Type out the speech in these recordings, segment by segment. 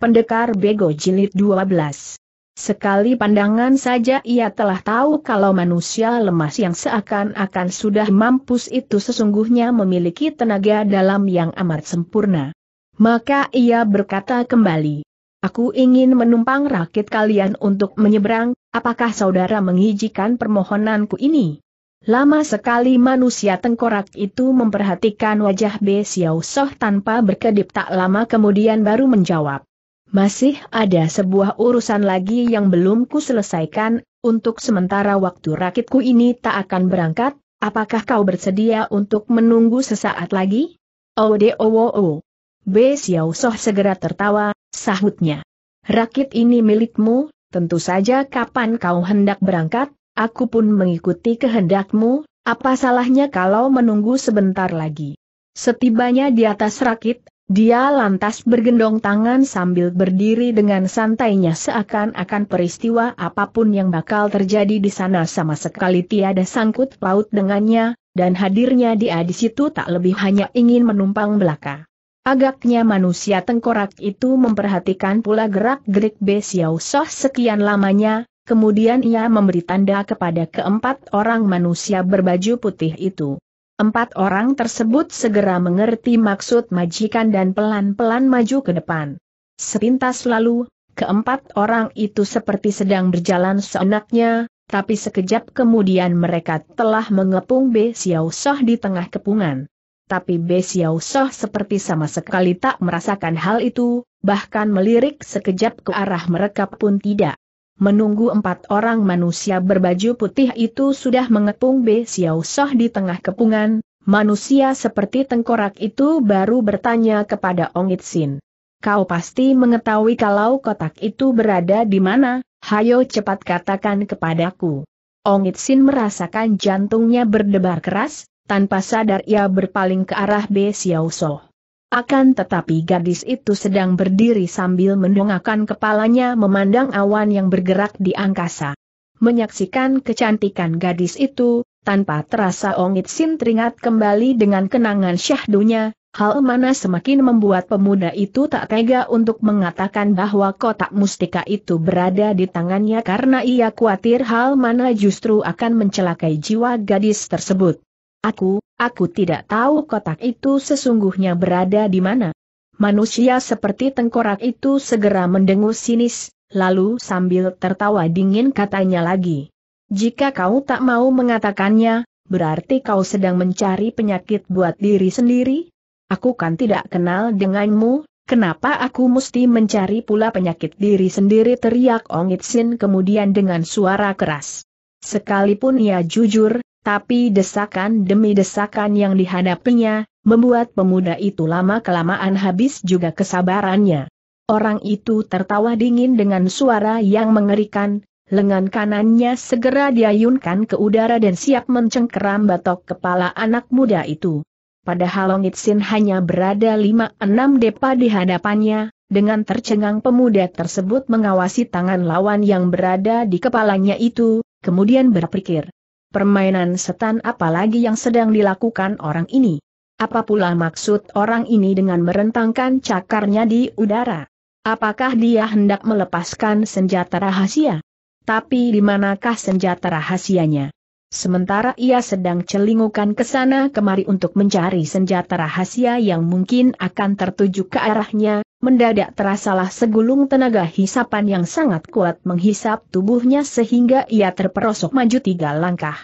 Pendekar Bego Jilid 12 Sekali pandangan saja ia telah tahu kalau manusia lemas yang seakan-akan sudah mampus itu sesungguhnya memiliki tenaga dalam yang amat sempurna. Maka ia berkata kembali, Aku ingin menumpang rakit kalian untuk menyeberang, apakah saudara mengijikan permohonanku ini? Lama sekali manusia tengkorak itu memperhatikan wajah Be Xiao Soh tanpa berkedip tak lama kemudian baru menjawab. Masih ada sebuah urusan lagi yang belum ku selesaikan. untuk sementara waktu rakitku ini tak akan berangkat, apakah kau bersedia untuk menunggu sesaat lagi? Ode oh, owo oh, oh, B Xiao Soh segera tertawa, sahutnya. Rakit ini milikmu, tentu saja kapan kau hendak berangkat, aku pun mengikuti kehendakmu, apa salahnya kalau menunggu sebentar lagi. Setibanya di atas rakit, dia lantas bergendong tangan sambil berdiri dengan santainya seakan-akan peristiwa apapun yang bakal terjadi di sana sama sekali tiada sangkut paut dengannya, dan hadirnya dia di situ tak lebih hanya ingin menumpang belaka. Agaknya manusia tengkorak itu memperhatikan pula gerak-gerik B. Soh sekian lamanya, kemudian ia memberi tanda kepada keempat orang manusia berbaju putih itu. Empat orang tersebut segera mengerti maksud majikan dan pelan-pelan maju ke depan. Sepintas lalu, keempat orang itu seperti sedang berjalan seenaknya, tapi sekejap kemudian mereka telah mengepung Be Xiao Soh di tengah kepungan. Tapi Be Xiao Soh seperti sama sekali tak merasakan hal itu, bahkan melirik sekejap ke arah mereka pun tidak menunggu empat orang manusia berbaju putih itu sudah mengepung Be Xiao Soh di tengah kepungan, manusia seperti tengkorak itu baru bertanya kepada Ong It Sin. Kau pasti mengetahui kalau kotak itu berada di mana, hayo cepat katakan kepadaku. Ong It Sin merasakan jantungnya berdebar keras, tanpa sadar ia berpaling ke arah Be Xiao Soh. Akan tetapi gadis itu sedang berdiri sambil mendongakkan kepalanya memandang awan yang bergerak di angkasa. Menyaksikan kecantikan gadis itu, tanpa terasa Ongit Sin teringat kembali dengan kenangan syahdunya, hal mana semakin membuat pemuda itu tak tega untuk mengatakan bahwa kotak mustika itu berada di tangannya karena ia khawatir hal mana justru akan mencelakai jiwa gadis tersebut. Aku, Aku tidak tahu kotak itu sesungguhnya berada di mana. Manusia seperti tengkorak itu segera mendengus sinis, lalu sambil tertawa dingin katanya lagi. Jika kau tak mau mengatakannya, berarti kau sedang mencari penyakit buat diri sendiri? Aku kan tidak kenal denganmu, kenapa aku mesti mencari pula penyakit diri sendiri teriak Ong Itsin kemudian dengan suara keras. Sekalipun ia jujur, tapi desakan demi desakan yang dihadapinya, membuat pemuda itu lama-kelamaan habis juga kesabarannya. Orang itu tertawa dingin dengan suara yang mengerikan, lengan kanannya segera diayunkan ke udara dan siap mencengkeram batok kepala anak muda itu. Padahal Longit Sin hanya berada lima enam depa di hadapannya, dengan tercengang pemuda tersebut mengawasi tangan lawan yang berada di kepalanya itu, kemudian berpikir, permainan setan apalagi yang sedang dilakukan orang ini. Apa pula maksud orang ini dengan merentangkan cakarnya di udara? Apakah dia hendak melepaskan senjata rahasia? Tapi di manakah senjata rahasianya? Sementara ia sedang celingukan ke sana kemari untuk mencari senjata rahasia yang mungkin akan tertuju ke arahnya, mendadak terasalah segulung tenaga hisapan yang sangat kuat menghisap tubuhnya sehingga ia terperosok maju tiga langkah.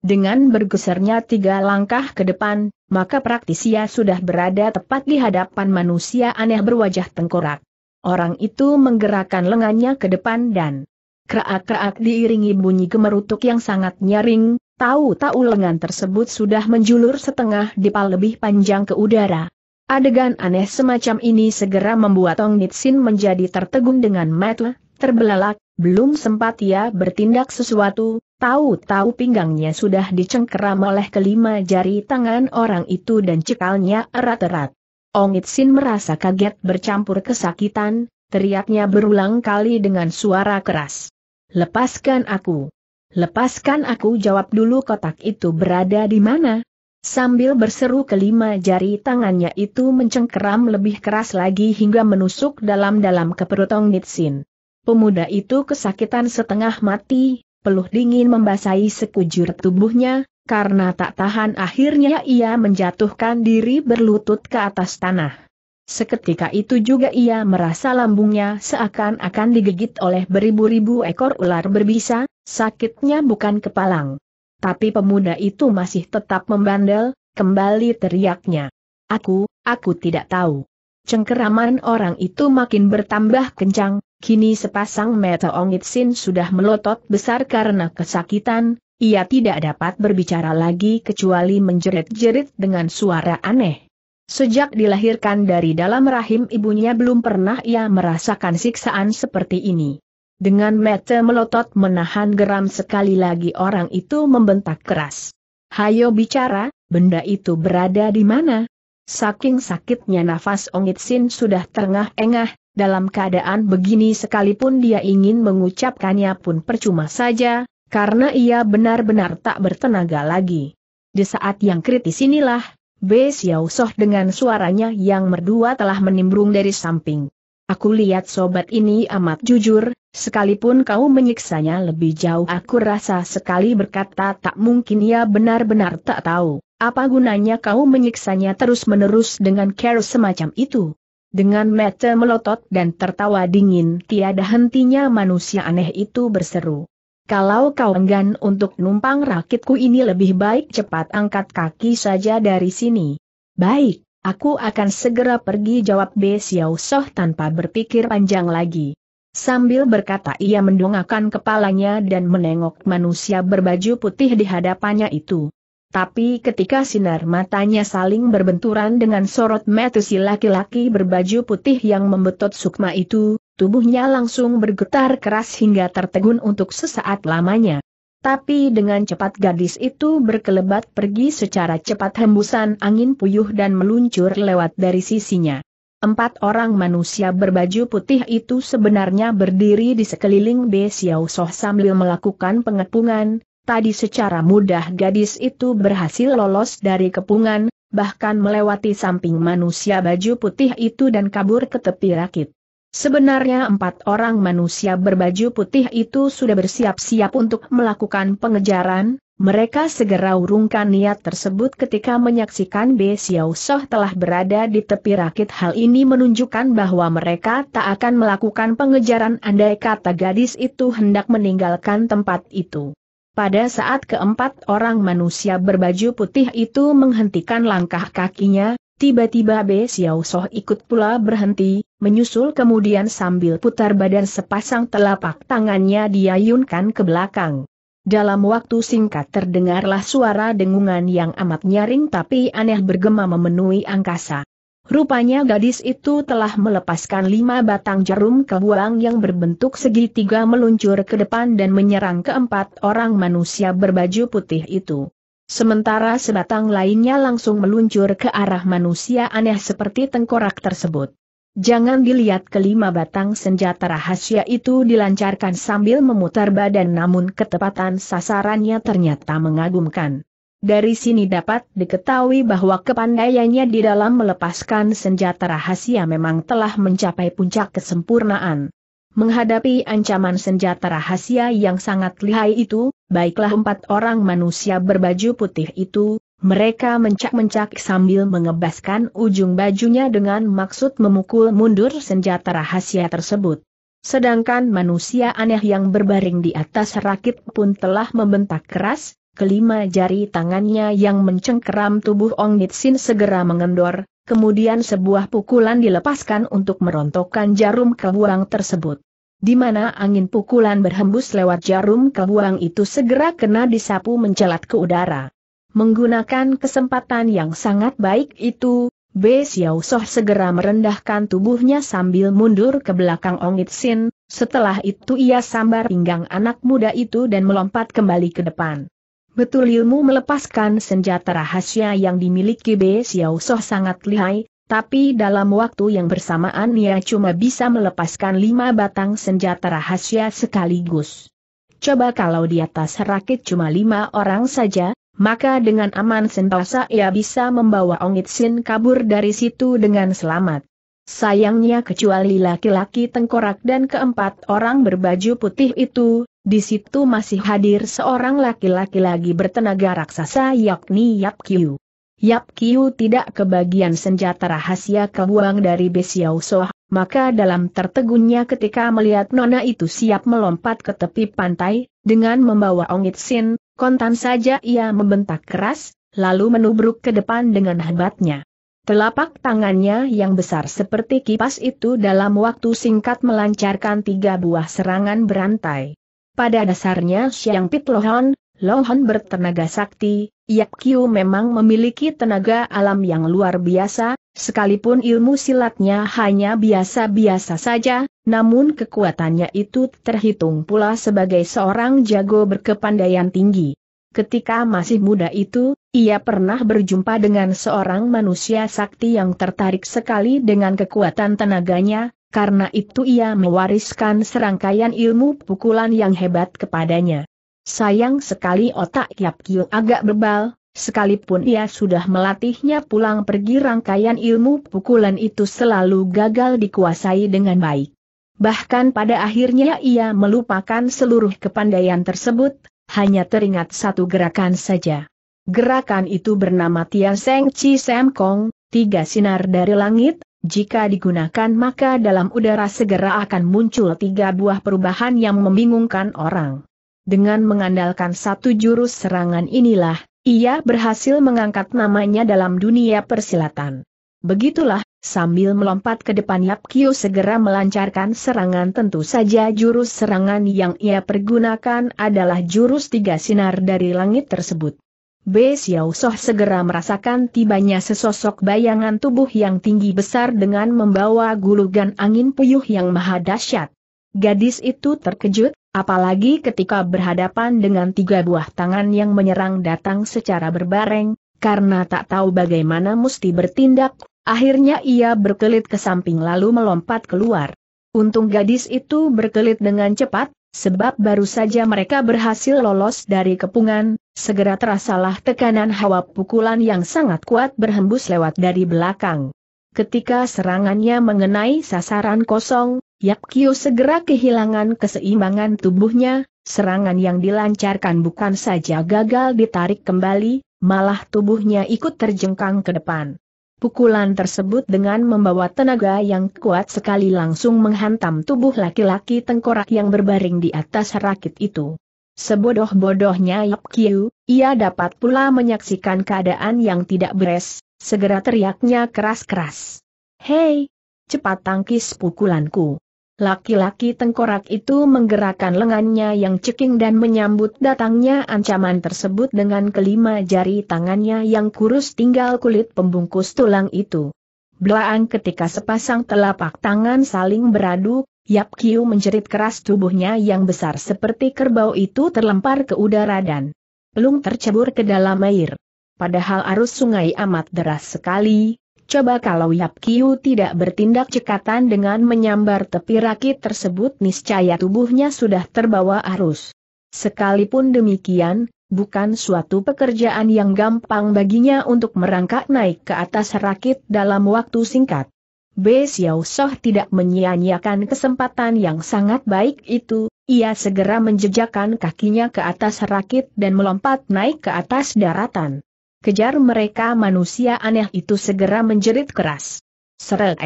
Dengan bergesernya tiga langkah ke depan, maka praktisia sudah berada tepat di hadapan manusia aneh berwajah tengkorak. Orang itu menggerakkan lengannya ke depan dan Kerak-kerak diiringi bunyi gemerutuk yang sangat nyaring, tahu-tahu lengan tersebut sudah menjulur setengah dipal lebih panjang ke udara. Adegan aneh semacam ini segera membuat Tong Nitsin menjadi tertegun dengan mata, terbelalak, belum sempat ia bertindak sesuatu, tahu-tahu pinggangnya sudah dicengkeram oleh kelima jari tangan orang itu dan cekalnya erat-erat. Ong Nitsin merasa kaget bercampur kesakitan, teriaknya berulang kali dengan suara keras. Lepaskan aku. Lepaskan aku jawab dulu kotak itu berada di mana? Sambil berseru kelima jari tangannya itu mencengkeram lebih keras lagi hingga menusuk dalam-dalam ke perut Nitsin. Pemuda itu kesakitan setengah mati, peluh dingin membasahi sekujur tubuhnya, karena tak tahan akhirnya ia menjatuhkan diri berlutut ke atas tanah. Seketika itu juga ia merasa lambungnya seakan-akan digigit oleh beribu-ribu ekor ular berbisa, sakitnya bukan kepalang. Tapi pemuda itu masih tetap membandel, kembali teriaknya. Aku, aku tidak tahu. Cengkeraman orang itu makin bertambah kencang, kini sepasang mata Ongit Sin sudah melotot besar karena kesakitan, ia tidak dapat berbicara lagi kecuali menjerit-jerit dengan suara aneh. Sejak dilahirkan dari dalam rahim ibunya belum pernah ia merasakan siksaan seperti ini. Dengan mata melotot menahan geram sekali lagi orang itu membentak keras. Hayo bicara, benda itu berada di mana? Saking sakitnya nafas Ongitsin sudah terengah-engah, dalam keadaan begini sekalipun dia ingin mengucapkannya pun percuma saja, karena ia benar-benar tak bertenaga lagi. Di saat yang kritis inilah, B. Xiao dengan suaranya yang merdua telah menimbrung dari samping. Aku lihat sobat ini amat jujur, sekalipun kau menyiksanya lebih jauh aku rasa sekali berkata tak mungkin ia benar-benar tak tahu, apa gunanya kau menyiksanya terus-menerus dengan care semacam itu. Dengan mata melotot dan tertawa dingin tiada hentinya manusia aneh itu berseru. Kalau kau enggan untuk numpang rakitku ini lebih baik cepat angkat kaki saja dari sini. Baik, aku akan segera pergi jawab B. Xiao Soh tanpa berpikir panjang lagi. Sambil berkata ia mendongakkan kepalanya dan menengok manusia berbaju putih di hadapannya itu. Tapi ketika sinar matanya saling berbenturan dengan sorot mata si laki-laki berbaju putih yang membetot sukma itu, tubuhnya langsung bergetar keras hingga tertegun untuk sesaat lamanya. Tapi dengan cepat gadis itu berkelebat pergi secara cepat hembusan angin puyuh dan meluncur lewat dari sisinya. Empat orang manusia berbaju putih itu sebenarnya berdiri di sekeliling B. Xiao Soh sambil melakukan pengepungan, tadi secara mudah gadis itu berhasil lolos dari kepungan, bahkan melewati samping manusia baju putih itu dan kabur ke tepi rakit. Sebenarnya empat orang manusia berbaju putih itu sudah bersiap-siap untuk melakukan pengejaran, mereka segera urungkan niat tersebut ketika menyaksikan Be Xiao Soh telah berada di tepi rakit hal ini menunjukkan bahwa mereka tak akan melakukan pengejaran andai kata gadis itu hendak meninggalkan tempat itu. Pada saat keempat orang manusia berbaju putih itu menghentikan langkah kakinya, Tiba-tiba Be Xiao Soh ikut pula berhenti, menyusul kemudian sambil putar badan sepasang telapak tangannya diayunkan ke belakang. Dalam waktu singkat terdengarlah suara dengungan yang amat nyaring tapi aneh bergema memenuhi angkasa. Rupanya gadis itu telah melepaskan lima batang jarum kebuang yang berbentuk segitiga meluncur ke depan dan menyerang keempat orang manusia berbaju putih itu. Sementara sebatang lainnya langsung meluncur ke arah manusia aneh seperti tengkorak tersebut. Jangan dilihat kelima batang senjata rahasia itu dilancarkan sambil memutar badan namun ketepatan sasarannya ternyata mengagumkan. Dari sini dapat diketahui bahwa kepandaiannya di dalam melepaskan senjata rahasia memang telah mencapai puncak kesempurnaan. Menghadapi ancaman senjata rahasia yang sangat lihai itu, baiklah empat orang manusia berbaju putih itu, mereka mencak-mencak sambil mengebaskan ujung bajunya dengan maksud memukul mundur senjata rahasia tersebut. Sedangkan manusia aneh yang berbaring di atas rakit pun telah membentak keras, kelima jari tangannya yang mencengkeram tubuh Ong Nitsin segera mengendor, kemudian sebuah pukulan dilepaskan untuk merontokkan jarum kebuang tersebut di mana angin pukulan berhembus lewat jarum kebuang itu segera kena disapu mencelat ke udara. Menggunakan kesempatan yang sangat baik itu, Bei Xiao Soh segera merendahkan tubuhnya sambil mundur ke belakang Ongit Sin, setelah itu ia sambar pinggang anak muda itu dan melompat kembali ke depan. Betul ilmu melepaskan senjata rahasia yang dimiliki Bei Xiao Soh sangat lihai, tapi dalam waktu yang bersamaan ia cuma bisa melepaskan lima batang senjata rahasia sekaligus. Coba kalau di atas rakit cuma lima orang saja, maka dengan aman sentosa ia bisa membawa Ongit Sin kabur dari situ dengan selamat. Sayangnya kecuali laki-laki tengkorak dan keempat orang berbaju putih itu, di situ masih hadir seorang laki-laki lagi bertenaga raksasa yakni Yap Kyu. Yap Kiu tidak kebagian senjata rahasia kebuang dari Besiau Soh, maka dalam tertegunnya ketika melihat Nona itu siap melompat ke tepi pantai, dengan membawa Ongit Sin, kontan saja ia membentak keras, lalu menubruk ke depan dengan hebatnya. Telapak tangannya yang besar seperti kipas itu dalam waktu singkat melancarkan tiga buah serangan berantai. Pada dasarnya Pit Pitlohon, Lohan bertenaga sakti, Yap Kiu memang memiliki tenaga alam yang luar biasa, sekalipun ilmu silatnya hanya biasa-biasa saja, namun kekuatannya itu terhitung pula sebagai seorang jago berkepandaian tinggi. Ketika masih muda itu, ia pernah berjumpa dengan seorang manusia sakti yang tertarik sekali dengan kekuatan tenaganya, karena itu ia mewariskan serangkaian ilmu pukulan yang hebat kepadanya. Sayang sekali otak Yap Kiu agak bebal, sekalipun ia sudah melatihnya pulang pergi rangkaian ilmu pukulan itu selalu gagal dikuasai dengan baik. Bahkan pada akhirnya ia melupakan seluruh kepandaian tersebut, hanya teringat satu gerakan saja. Gerakan itu bernama Tian Seng Chi Sam Kong, tiga sinar dari langit, jika digunakan maka dalam udara segera akan muncul tiga buah perubahan yang membingungkan orang. Dengan mengandalkan satu jurus serangan inilah, ia berhasil mengangkat namanya dalam dunia persilatan. Begitulah, sambil melompat ke depan Yap Kyo segera melancarkan serangan tentu saja jurus serangan yang ia pergunakan adalah jurus tiga sinar dari langit tersebut. B. Xiao Soh segera merasakan tibanya sesosok bayangan tubuh yang tinggi besar dengan membawa gulugan angin puyuh yang maha dahsyat. Gadis itu terkejut, Apalagi ketika berhadapan dengan tiga buah tangan yang menyerang datang secara berbareng, karena tak tahu bagaimana mesti bertindak, akhirnya ia berkelit ke samping lalu melompat keluar. Untung gadis itu berkelit dengan cepat, sebab baru saja mereka berhasil lolos dari kepungan, segera terasalah tekanan hawa pukulan yang sangat kuat berhembus lewat dari belakang. Ketika serangannya mengenai sasaran kosong, Yap Kyo segera kehilangan keseimbangan tubuhnya, serangan yang dilancarkan bukan saja gagal ditarik kembali, malah tubuhnya ikut terjengkang ke depan. Pukulan tersebut dengan membawa tenaga yang kuat sekali langsung menghantam tubuh laki-laki tengkorak yang berbaring di atas rakit itu. Sebodoh-bodohnya Yap Kiu, ia dapat pula menyaksikan keadaan yang tidak beres, segera teriaknya keras-keras. Hei! Cepat tangkis pukulanku! Laki-laki tengkorak itu menggerakkan lengannya yang ceking dan menyambut datangnya ancaman tersebut dengan kelima jari tangannya yang kurus tinggal kulit pembungkus tulang itu. Belaan ketika sepasang telapak tangan saling beradu, Yap Kiu menjerit keras tubuhnya yang besar seperti kerbau itu terlempar ke udara dan pelung tercebur ke dalam air. Padahal arus sungai amat deras sekali, Coba kalau Yap Kiu tidak bertindak cekatan dengan menyambar tepi rakit tersebut niscaya tubuhnya sudah terbawa arus. Sekalipun demikian, bukan suatu pekerjaan yang gampang baginya untuk merangkak naik ke atas rakit dalam waktu singkat. B. Xiao Soh tidak menyia-nyiakan kesempatan yang sangat baik itu, ia segera menjejakkan kakinya ke atas rakit dan melompat naik ke atas daratan. Kejar mereka manusia aneh itu segera menjerit keras. Seret,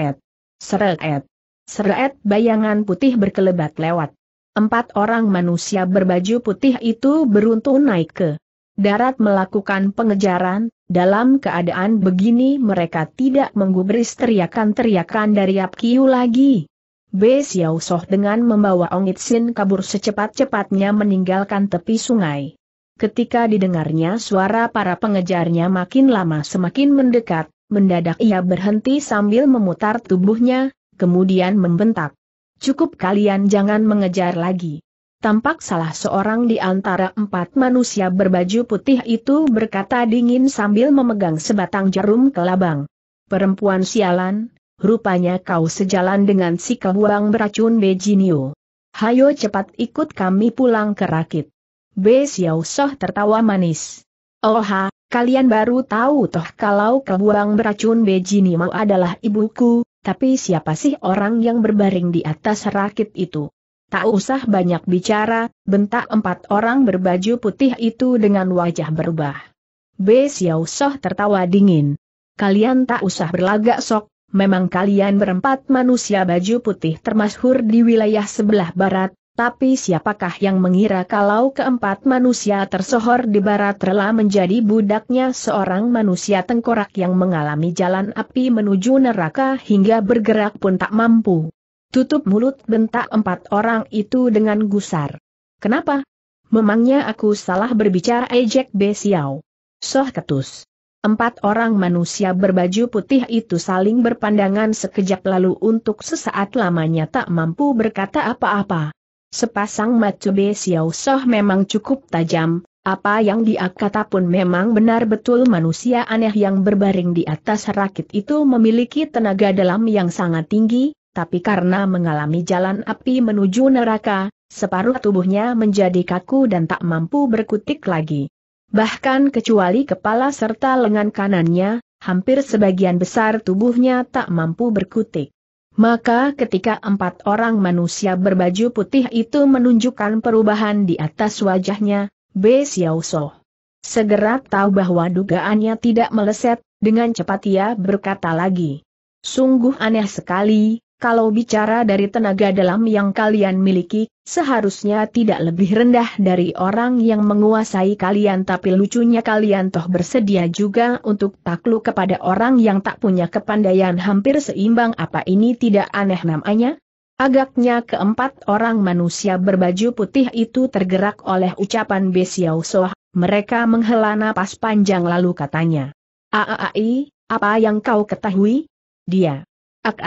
seret, seret bayangan putih berkelebat lewat. Empat orang manusia berbaju putih itu beruntun naik ke darat melakukan pengejaran, dalam keadaan begini mereka tidak menggubris teriakan-teriakan dari Apkiu lagi. B. Xiao Soh dengan membawa Ongit Sin kabur secepat-cepatnya meninggalkan tepi sungai. Ketika didengarnya suara para pengejarnya makin lama semakin mendekat, mendadak ia berhenti sambil memutar tubuhnya, kemudian membentak. Cukup kalian jangan mengejar lagi. Tampak salah seorang di antara empat manusia berbaju putih itu berkata dingin sambil memegang sebatang jarum kelabang. Perempuan sialan, rupanya kau sejalan dengan si kebuang beracun Bejinio. Hayo cepat ikut kami pulang ke rakit. B. Xiao Soh tertawa manis. Oha, kalian baru tahu toh kalau kebuang beracun Bejini mau adalah ibuku, tapi siapa sih orang yang berbaring di atas rakit itu? Tak usah banyak bicara, bentak empat orang berbaju putih itu dengan wajah berubah. B. Xiao Soh tertawa dingin. Kalian tak usah berlagak sok, memang kalian berempat manusia baju putih termasyhur di wilayah sebelah barat, tapi siapakah yang mengira kalau keempat manusia tersohor di barat rela menjadi budaknya seorang manusia tengkorak yang mengalami jalan api menuju neraka hingga bergerak pun tak mampu. Tutup mulut bentak empat orang itu dengan gusar. Kenapa? Memangnya aku salah berbicara ejek Besiau. Soh ketus. Empat orang manusia berbaju putih itu saling berpandangan sekejap lalu untuk sesaat lamanya tak mampu berkata apa-apa. Sepasang mata Be Xiao Soh memang cukup tajam, apa yang dia kata pun memang benar betul manusia aneh yang berbaring di atas rakit itu memiliki tenaga dalam yang sangat tinggi, tapi karena mengalami jalan api menuju neraka, separuh tubuhnya menjadi kaku dan tak mampu berkutik lagi. Bahkan kecuali kepala serta lengan kanannya, hampir sebagian besar tubuhnya tak mampu berkutik. Maka ketika empat orang manusia berbaju putih itu menunjukkan perubahan di atas wajahnya, B. Xiao So. Segera tahu bahwa dugaannya tidak meleset, dengan cepat ia berkata lagi. Sungguh aneh sekali, kalau bicara dari tenaga dalam yang kalian miliki, seharusnya tidak lebih rendah dari orang yang menguasai kalian tapi lucunya kalian toh bersedia juga untuk takluk kepada orang yang tak punya kepandaian hampir seimbang apa ini tidak aneh namanya? Agaknya keempat orang manusia berbaju putih itu tergerak oleh ucapan Besiau Soh, mereka menghela napas panjang lalu katanya. Aaai, apa yang kau ketahui? Dia. ak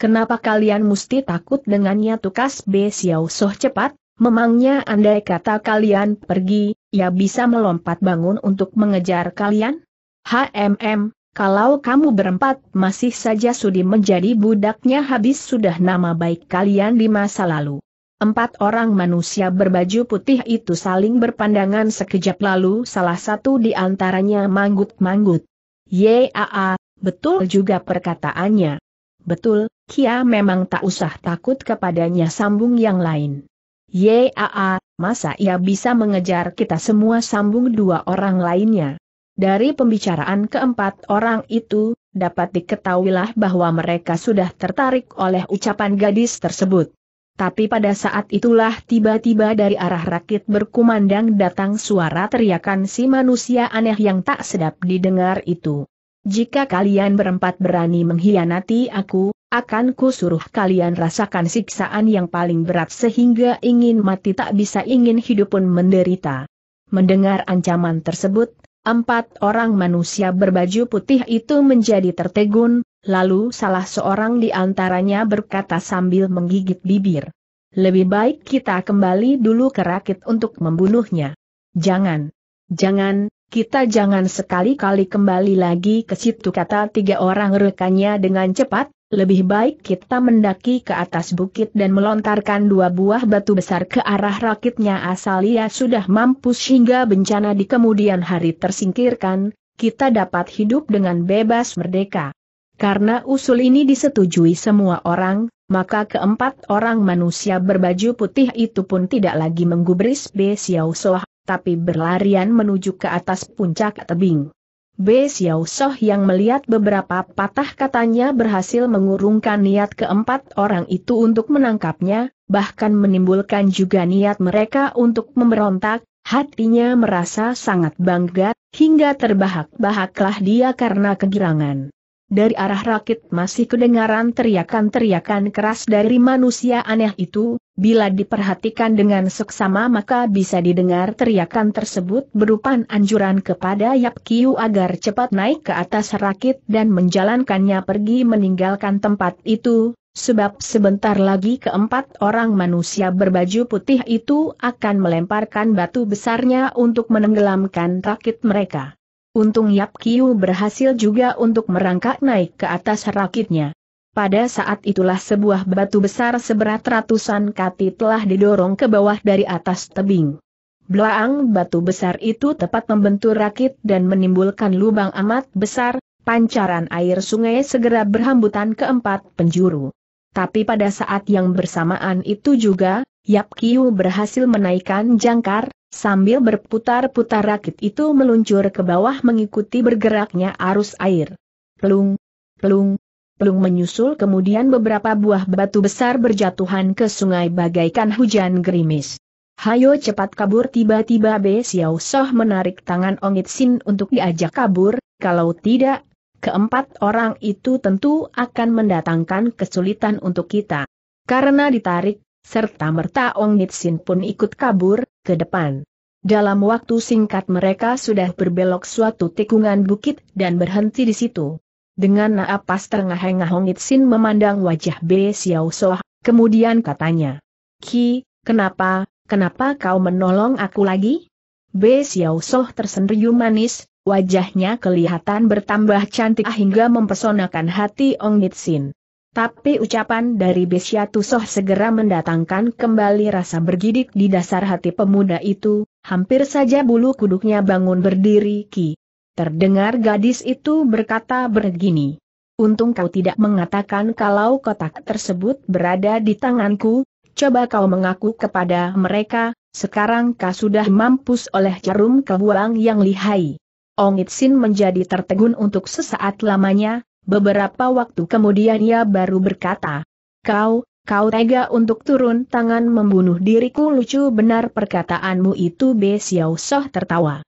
Kenapa kalian mesti takut dengannya tukas B. Xiao Soh cepat? Memangnya andai kata kalian pergi, ya bisa melompat bangun untuk mengejar kalian? HMM, kalau kamu berempat masih saja sudi menjadi budaknya habis sudah nama baik kalian di masa lalu. Empat orang manusia berbaju putih itu saling berpandangan sekejap lalu salah satu di antaranya manggut-manggut. Yaa, betul juga perkataannya. Betul, Kia memang tak usah takut kepadanya sambung yang lain. Yaa, masa ia bisa mengejar kita semua sambung dua orang lainnya? Dari pembicaraan keempat orang itu, dapat diketahuilah bahwa mereka sudah tertarik oleh ucapan gadis tersebut. Tapi pada saat itulah tiba-tiba dari arah rakit berkumandang datang suara teriakan si manusia aneh yang tak sedap didengar itu. Jika kalian berempat berani mengkhianati aku, akan kusuruh kalian rasakan siksaan yang paling berat sehingga ingin mati tak bisa ingin hidup pun menderita. Mendengar ancaman tersebut, empat orang manusia berbaju putih itu menjadi tertegun, lalu salah seorang di antaranya berkata sambil menggigit bibir. Lebih baik kita kembali dulu ke rakit untuk membunuhnya. Jangan, jangan, kita jangan sekali-kali kembali lagi ke situ kata tiga orang rekannya dengan cepat, lebih baik kita mendaki ke atas bukit dan melontarkan dua buah batu besar ke arah rakitnya asal ia sudah mampu hingga bencana di kemudian hari tersingkirkan, kita dapat hidup dengan bebas merdeka. Karena usul ini disetujui semua orang, maka keempat orang manusia berbaju putih itu pun tidak lagi menggubris Be Xiao Soh tapi berlarian menuju ke atas puncak tebing. B. Xiao Soh yang melihat beberapa patah katanya berhasil mengurungkan niat keempat orang itu untuk menangkapnya, bahkan menimbulkan juga niat mereka untuk memberontak, hatinya merasa sangat bangga, hingga terbahak-bahaklah dia karena kegirangan. Dari arah rakit masih kedengaran teriakan-teriakan keras dari manusia aneh itu, Bila diperhatikan dengan seksama maka bisa didengar teriakan tersebut berupa anjuran kepada Yap Kiu agar cepat naik ke atas rakit dan menjalankannya pergi meninggalkan tempat itu, sebab sebentar lagi keempat orang manusia berbaju putih itu akan melemparkan batu besarnya untuk menenggelamkan rakit mereka. Untung Yap Kiu berhasil juga untuk merangkak naik ke atas rakitnya. Pada saat itulah sebuah batu besar seberat ratusan kati telah didorong ke bawah dari atas tebing. Belaang batu besar itu tepat membentur rakit dan menimbulkan lubang amat besar, pancaran air sungai segera berhambutan ke empat penjuru. Tapi pada saat yang bersamaan itu juga, Yap Kiu berhasil menaikkan jangkar, sambil berputar-putar rakit itu meluncur ke bawah mengikuti bergeraknya arus air. Pelung, pelung, Plung menyusul kemudian beberapa buah batu besar berjatuhan ke sungai bagaikan hujan gerimis. Hayo cepat kabur tiba-tiba Be Xiao Soh menarik tangan Ongit Sin untuk diajak kabur, kalau tidak, keempat orang itu tentu akan mendatangkan kesulitan untuk kita. Karena ditarik, serta merta Ongit Sin pun ikut kabur, ke depan. Dalam waktu singkat mereka sudah berbelok suatu tikungan bukit dan berhenti di situ. Dengan napas terengah-engah Hong Itsin memandang wajah B. Xiao Soh, kemudian katanya. Ki, kenapa, kenapa kau menolong aku lagi? B. Xiao Soh tersenyum manis, wajahnya kelihatan bertambah cantik hingga mempesonakan hati Ong Itsin. Tapi ucapan dari Soh segera mendatangkan kembali rasa bergidik di dasar hati pemuda itu, hampir saja bulu kuduknya bangun berdiri Ki. Terdengar gadis itu berkata begini. Untung kau tidak mengatakan kalau kotak tersebut berada di tanganku, coba kau mengaku kepada mereka, sekarang kau sudah mampus oleh jarum kebuang yang lihai. Ongit Sin menjadi tertegun untuk sesaat lamanya, beberapa waktu kemudian ia baru berkata, Kau, kau tega untuk turun tangan membunuh diriku lucu benar perkataanmu itu Be Xiao Soh tertawa.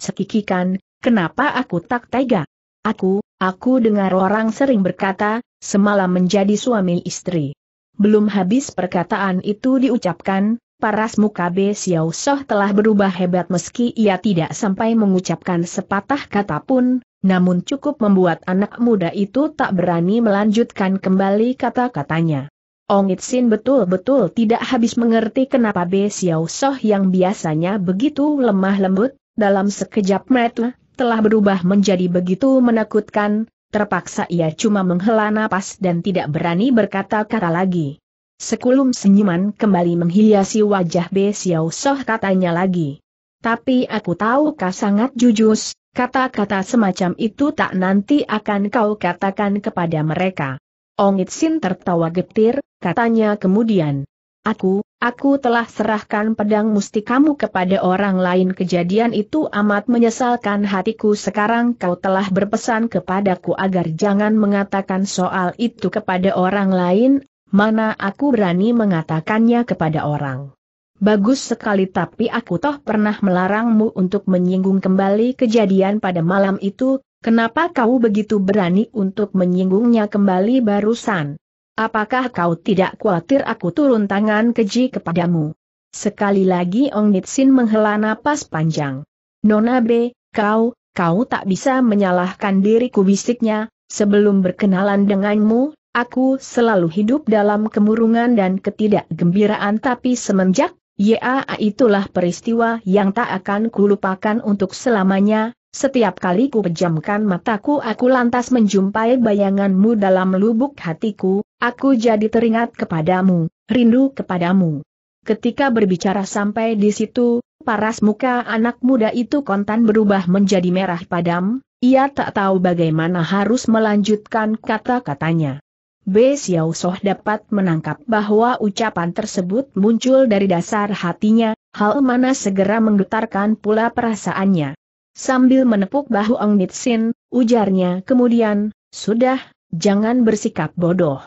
sekikikan. Kenapa aku tak tega? Aku, aku dengar orang sering berkata, semalam menjadi suami istri. Belum habis perkataan itu diucapkan, paras muka B. Xiao Soh telah berubah hebat meski ia tidak sampai mengucapkan sepatah kata pun, namun cukup membuat anak muda itu tak berani melanjutkan kembali kata-katanya. Ong Itsin betul-betul tidak habis mengerti kenapa B. Xiao Soh yang biasanya begitu lemah lembut, dalam sekejap mata telah berubah menjadi begitu menakutkan, terpaksa ia cuma menghela napas dan tidak berani berkata-kata lagi. Sekulum senyuman kembali menghiasi wajah Be Xiao Soh katanya lagi. Tapi aku tahu kau sangat jujur. kata-kata semacam itu tak nanti akan kau katakan kepada mereka. Ongit Sin tertawa getir, katanya kemudian. Aku, Aku telah serahkan pedang mustikamu kepada orang lain kejadian itu amat menyesalkan hatiku sekarang kau telah berpesan kepadaku agar jangan mengatakan soal itu kepada orang lain, mana aku berani mengatakannya kepada orang. Bagus sekali tapi aku toh pernah melarangmu untuk menyinggung kembali kejadian pada malam itu, kenapa kau begitu berani untuk menyinggungnya kembali barusan? Apakah kau tidak khawatir aku turun tangan keji kepadamu? Sekali lagi Ong Nitsin menghela napas panjang. Nona B, kau, kau tak bisa menyalahkan diriku bisiknya, sebelum berkenalan denganmu, aku selalu hidup dalam kemurungan dan ketidakgembiraan tapi semenjak, ya, itulah peristiwa yang tak akan kulupakan untuk selamanya, setiap kali ku pejamkan mataku aku lantas menjumpai bayanganmu dalam lubuk hatiku, aku jadi teringat kepadamu, rindu kepadamu. Ketika berbicara sampai di situ, paras muka anak muda itu kontan berubah menjadi merah padam, ia tak tahu bagaimana harus melanjutkan kata-katanya. B. Xiao Soh dapat menangkap bahwa ucapan tersebut muncul dari dasar hatinya, hal mana segera menggetarkan pula perasaannya. Sambil menepuk bahu Ong Nitsin, ujarnya kemudian, Sudah, jangan bersikap bodoh.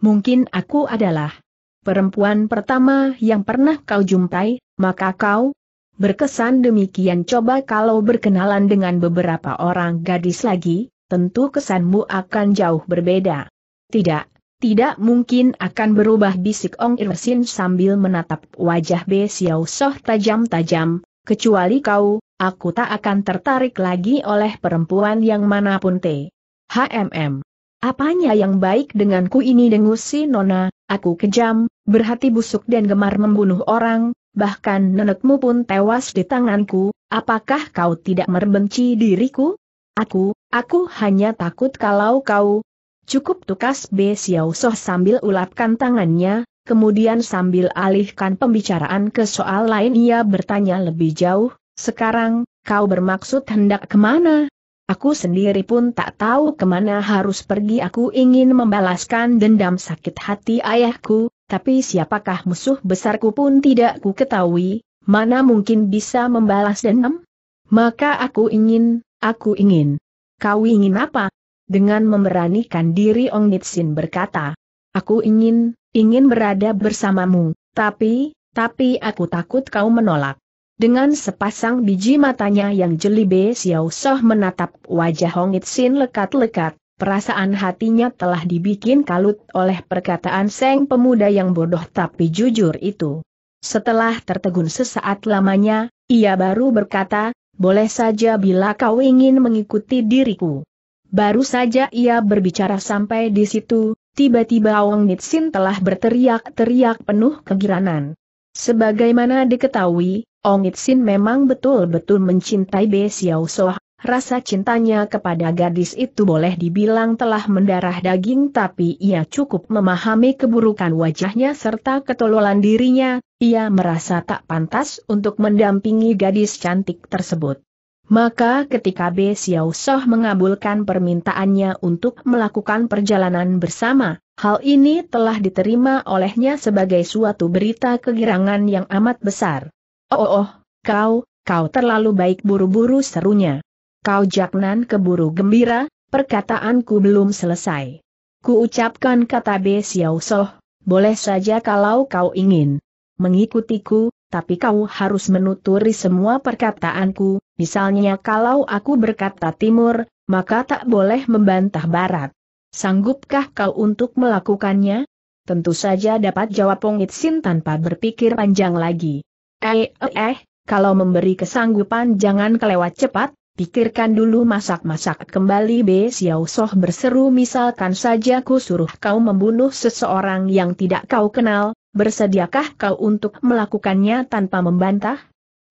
Mungkin aku adalah perempuan pertama yang pernah kau jumpai, maka kau berkesan demikian coba kalau berkenalan dengan beberapa orang gadis lagi, tentu kesanmu akan jauh berbeda. Tidak, tidak mungkin akan berubah bisik Ong Irsin sambil menatap wajah Be Xiao Soh tajam-tajam, kecuali kau, aku tak akan tertarik lagi oleh perempuan yang manapun T. HMM. Apanya yang baik denganku ini dengus si Nona, aku kejam, berhati busuk dan gemar membunuh orang, bahkan nenekmu pun tewas di tanganku, apakah kau tidak merbenci diriku? Aku, aku hanya takut kalau kau, Cukup tukas B. Xiao Soh sambil ulapkan tangannya, kemudian sambil alihkan pembicaraan ke soal lain ia bertanya lebih jauh, sekarang, kau bermaksud hendak kemana? Aku sendiri pun tak tahu kemana harus pergi aku ingin membalaskan dendam sakit hati ayahku, tapi siapakah musuh besarku pun tidak ku ketahui, mana mungkin bisa membalas dendam? Maka aku ingin, aku ingin. Kau ingin apa? Dengan memberanikan diri Ong Nitsin berkata, Aku ingin, ingin berada bersamamu, tapi, tapi aku takut kau menolak. Dengan sepasang biji matanya yang jeli Be Xiao Soh menatap wajah Hong Sin lekat-lekat, perasaan hatinya telah dibikin kalut oleh perkataan Seng pemuda yang bodoh tapi jujur itu. Setelah tertegun sesaat lamanya, ia baru berkata, boleh saja bila kau ingin mengikuti diriku. Baru saja ia berbicara sampai di situ, tiba-tiba Wang Nitsin telah berteriak-teriak penuh kegiranan. Sebagaimana diketahui, Ong Itsin memang betul-betul mencintai Be Xiao Soh, rasa cintanya kepada gadis itu boleh dibilang telah mendarah daging tapi ia cukup memahami keburukan wajahnya serta ketololan dirinya, ia merasa tak pantas untuk mendampingi gadis cantik tersebut. Maka ketika Be Xiao Soh mengabulkan permintaannya untuk melakukan perjalanan bersama, hal ini telah diterima olehnya sebagai suatu berita kegirangan yang amat besar. Oh, oh, oh, kau, kau terlalu baik buru-buru serunya. Kau Jaknan keburu gembira, perkataanku belum selesai. Ku ucapkan kata B Xiao Soh, boleh saja kalau kau ingin mengikutiku, tapi kau harus menuturi semua perkataanku, misalnya kalau aku berkata timur, maka tak boleh membantah barat. Sanggupkah kau untuk melakukannya? Tentu saja dapat jawab Pongit Sin tanpa berpikir panjang lagi. Eh, eh, eh, kalau memberi kesanggupan jangan kelewat cepat, pikirkan dulu masak-masak kembali B. Xiao Soh berseru misalkan saja ku suruh kau membunuh seseorang yang tidak kau kenal, bersediakah kau untuk melakukannya tanpa membantah?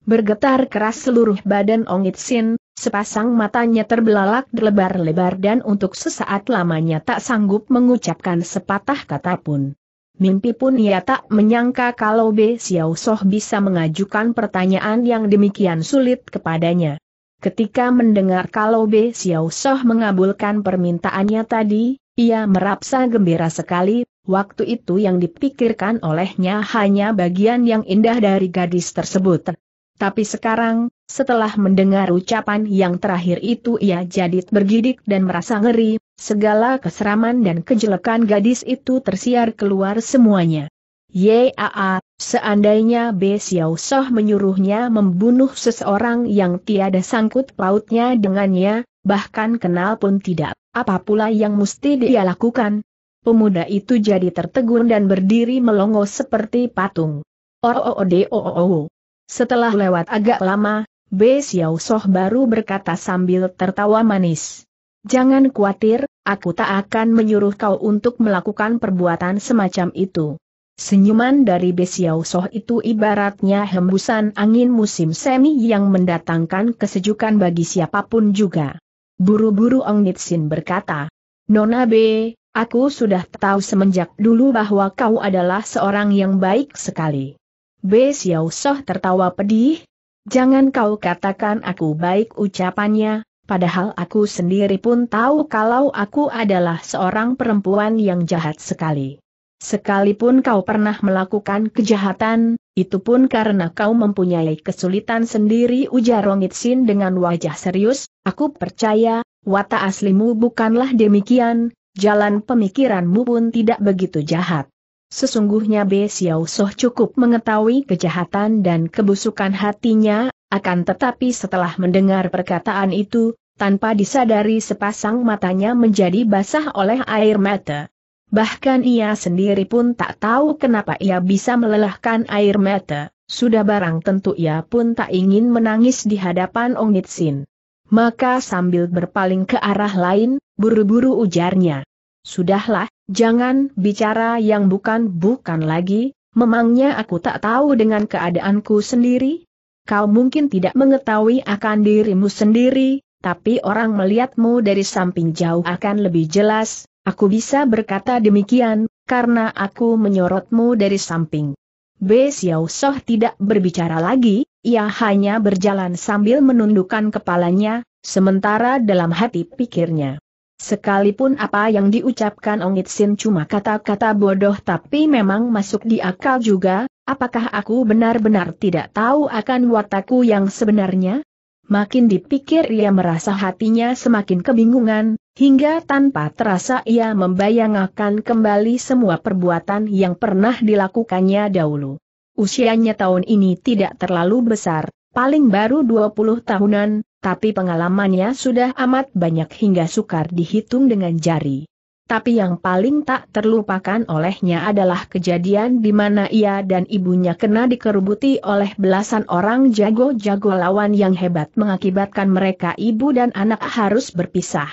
Bergetar keras seluruh badan Ong Itsin, sepasang matanya terbelalak lebar-lebar dan untuk sesaat lamanya tak sanggup mengucapkan sepatah kata pun. Mimpi pun ia tak menyangka kalau B. Xiao Soh bisa mengajukan pertanyaan yang demikian sulit kepadanya. Ketika mendengar kalau B. Xiao Soh mengabulkan permintaannya tadi, ia merasa gembira sekali, waktu itu yang dipikirkan olehnya hanya bagian yang indah dari gadis tersebut. Tapi sekarang, setelah mendengar ucapan yang terakhir itu ia jadi bergidik dan merasa ngeri, Segala keseraman dan kejelekan gadis itu tersiar keluar semuanya. Yaa, seandainya Be Xiao Soh menyuruhnya membunuh seseorang yang tiada sangkut pautnya dengannya, bahkan kenal pun tidak, apa pula yang mesti dia lakukan? Pemuda itu jadi tertegun dan berdiri melongo seperti patung. Oroodeoo. Setelah lewat agak lama, Be Xiao Soh baru berkata sambil tertawa manis. Jangan khawatir, aku tak akan menyuruh kau untuk melakukan perbuatan semacam itu. Senyuman dari Besiau Soh itu ibaratnya hembusan angin musim semi yang mendatangkan kesejukan bagi siapapun juga. Buru-buru Ong Nitsin berkata, Nona B, aku sudah tahu semenjak dulu bahwa kau adalah seorang yang baik sekali. Besiau Soh tertawa pedih. Jangan kau katakan aku baik ucapannya, Padahal aku sendiri pun tahu kalau aku adalah seorang perempuan yang jahat sekali. Sekalipun kau pernah melakukan kejahatan, itu pun karena kau mempunyai kesulitan sendiri ujar Rongit Sin dengan wajah serius, aku percaya, watak aslimu bukanlah demikian, jalan pemikiranmu pun tidak begitu jahat. Sesungguhnya Be Xiao Soh cukup mengetahui kejahatan dan kebusukan hatinya, akan tetapi setelah mendengar perkataan itu, tanpa disadari sepasang matanya menjadi basah oleh air mata. Bahkan ia sendiri pun tak tahu kenapa ia bisa melelahkan air mata, sudah barang tentu ia pun tak ingin menangis di hadapan Ong Nitsin. Maka sambil berpaling ke arah lain, buru-buru ujarnya. Sudahlah, Jangan bicara yang bukan-bukan lagi, memangnya aku tak tahu dengan keadaanku sendiri? Kau mungkin tidak mengetahui akan dirimu sendiri, tapi orang melihatmu dari samping jauh akan lebih jelas, aku bisa berkata demikian, karena aku menyorotmu dari samping. B. Xiao Soh tidak berbicara lagi, ia hanya berjalan sambil menundukkan kepalanya, sementara dalam hati pikirnya. Sekalipun apa yang diucapkan Ongit Itsin cuma kata-kata bodoh tapi memang masuk di akal juga, apakah aku benar-benar tidak tahu akan wataku yang sebenarnya? Makin dipikir ia merasa hatinya semakin kebingungan, hingga tanpa terasa ia membayangkan kembali semua perbuatan yang pernah dilakukannya dahulu. Usianya tahun ini tidak terlalu besar, paling baru 20 tahunan, tapi pengalamannya sudah amat banyak hingga sukar dihitung dengan jari. Tapi yang paling tak terlupakan olehnya adalah kejadian di mana ia dan ibunya kena dikerubuti oleh belasan orang jago-jago lawan yang hebat mengakibatkan mereka ibu dan anak harus berpisah.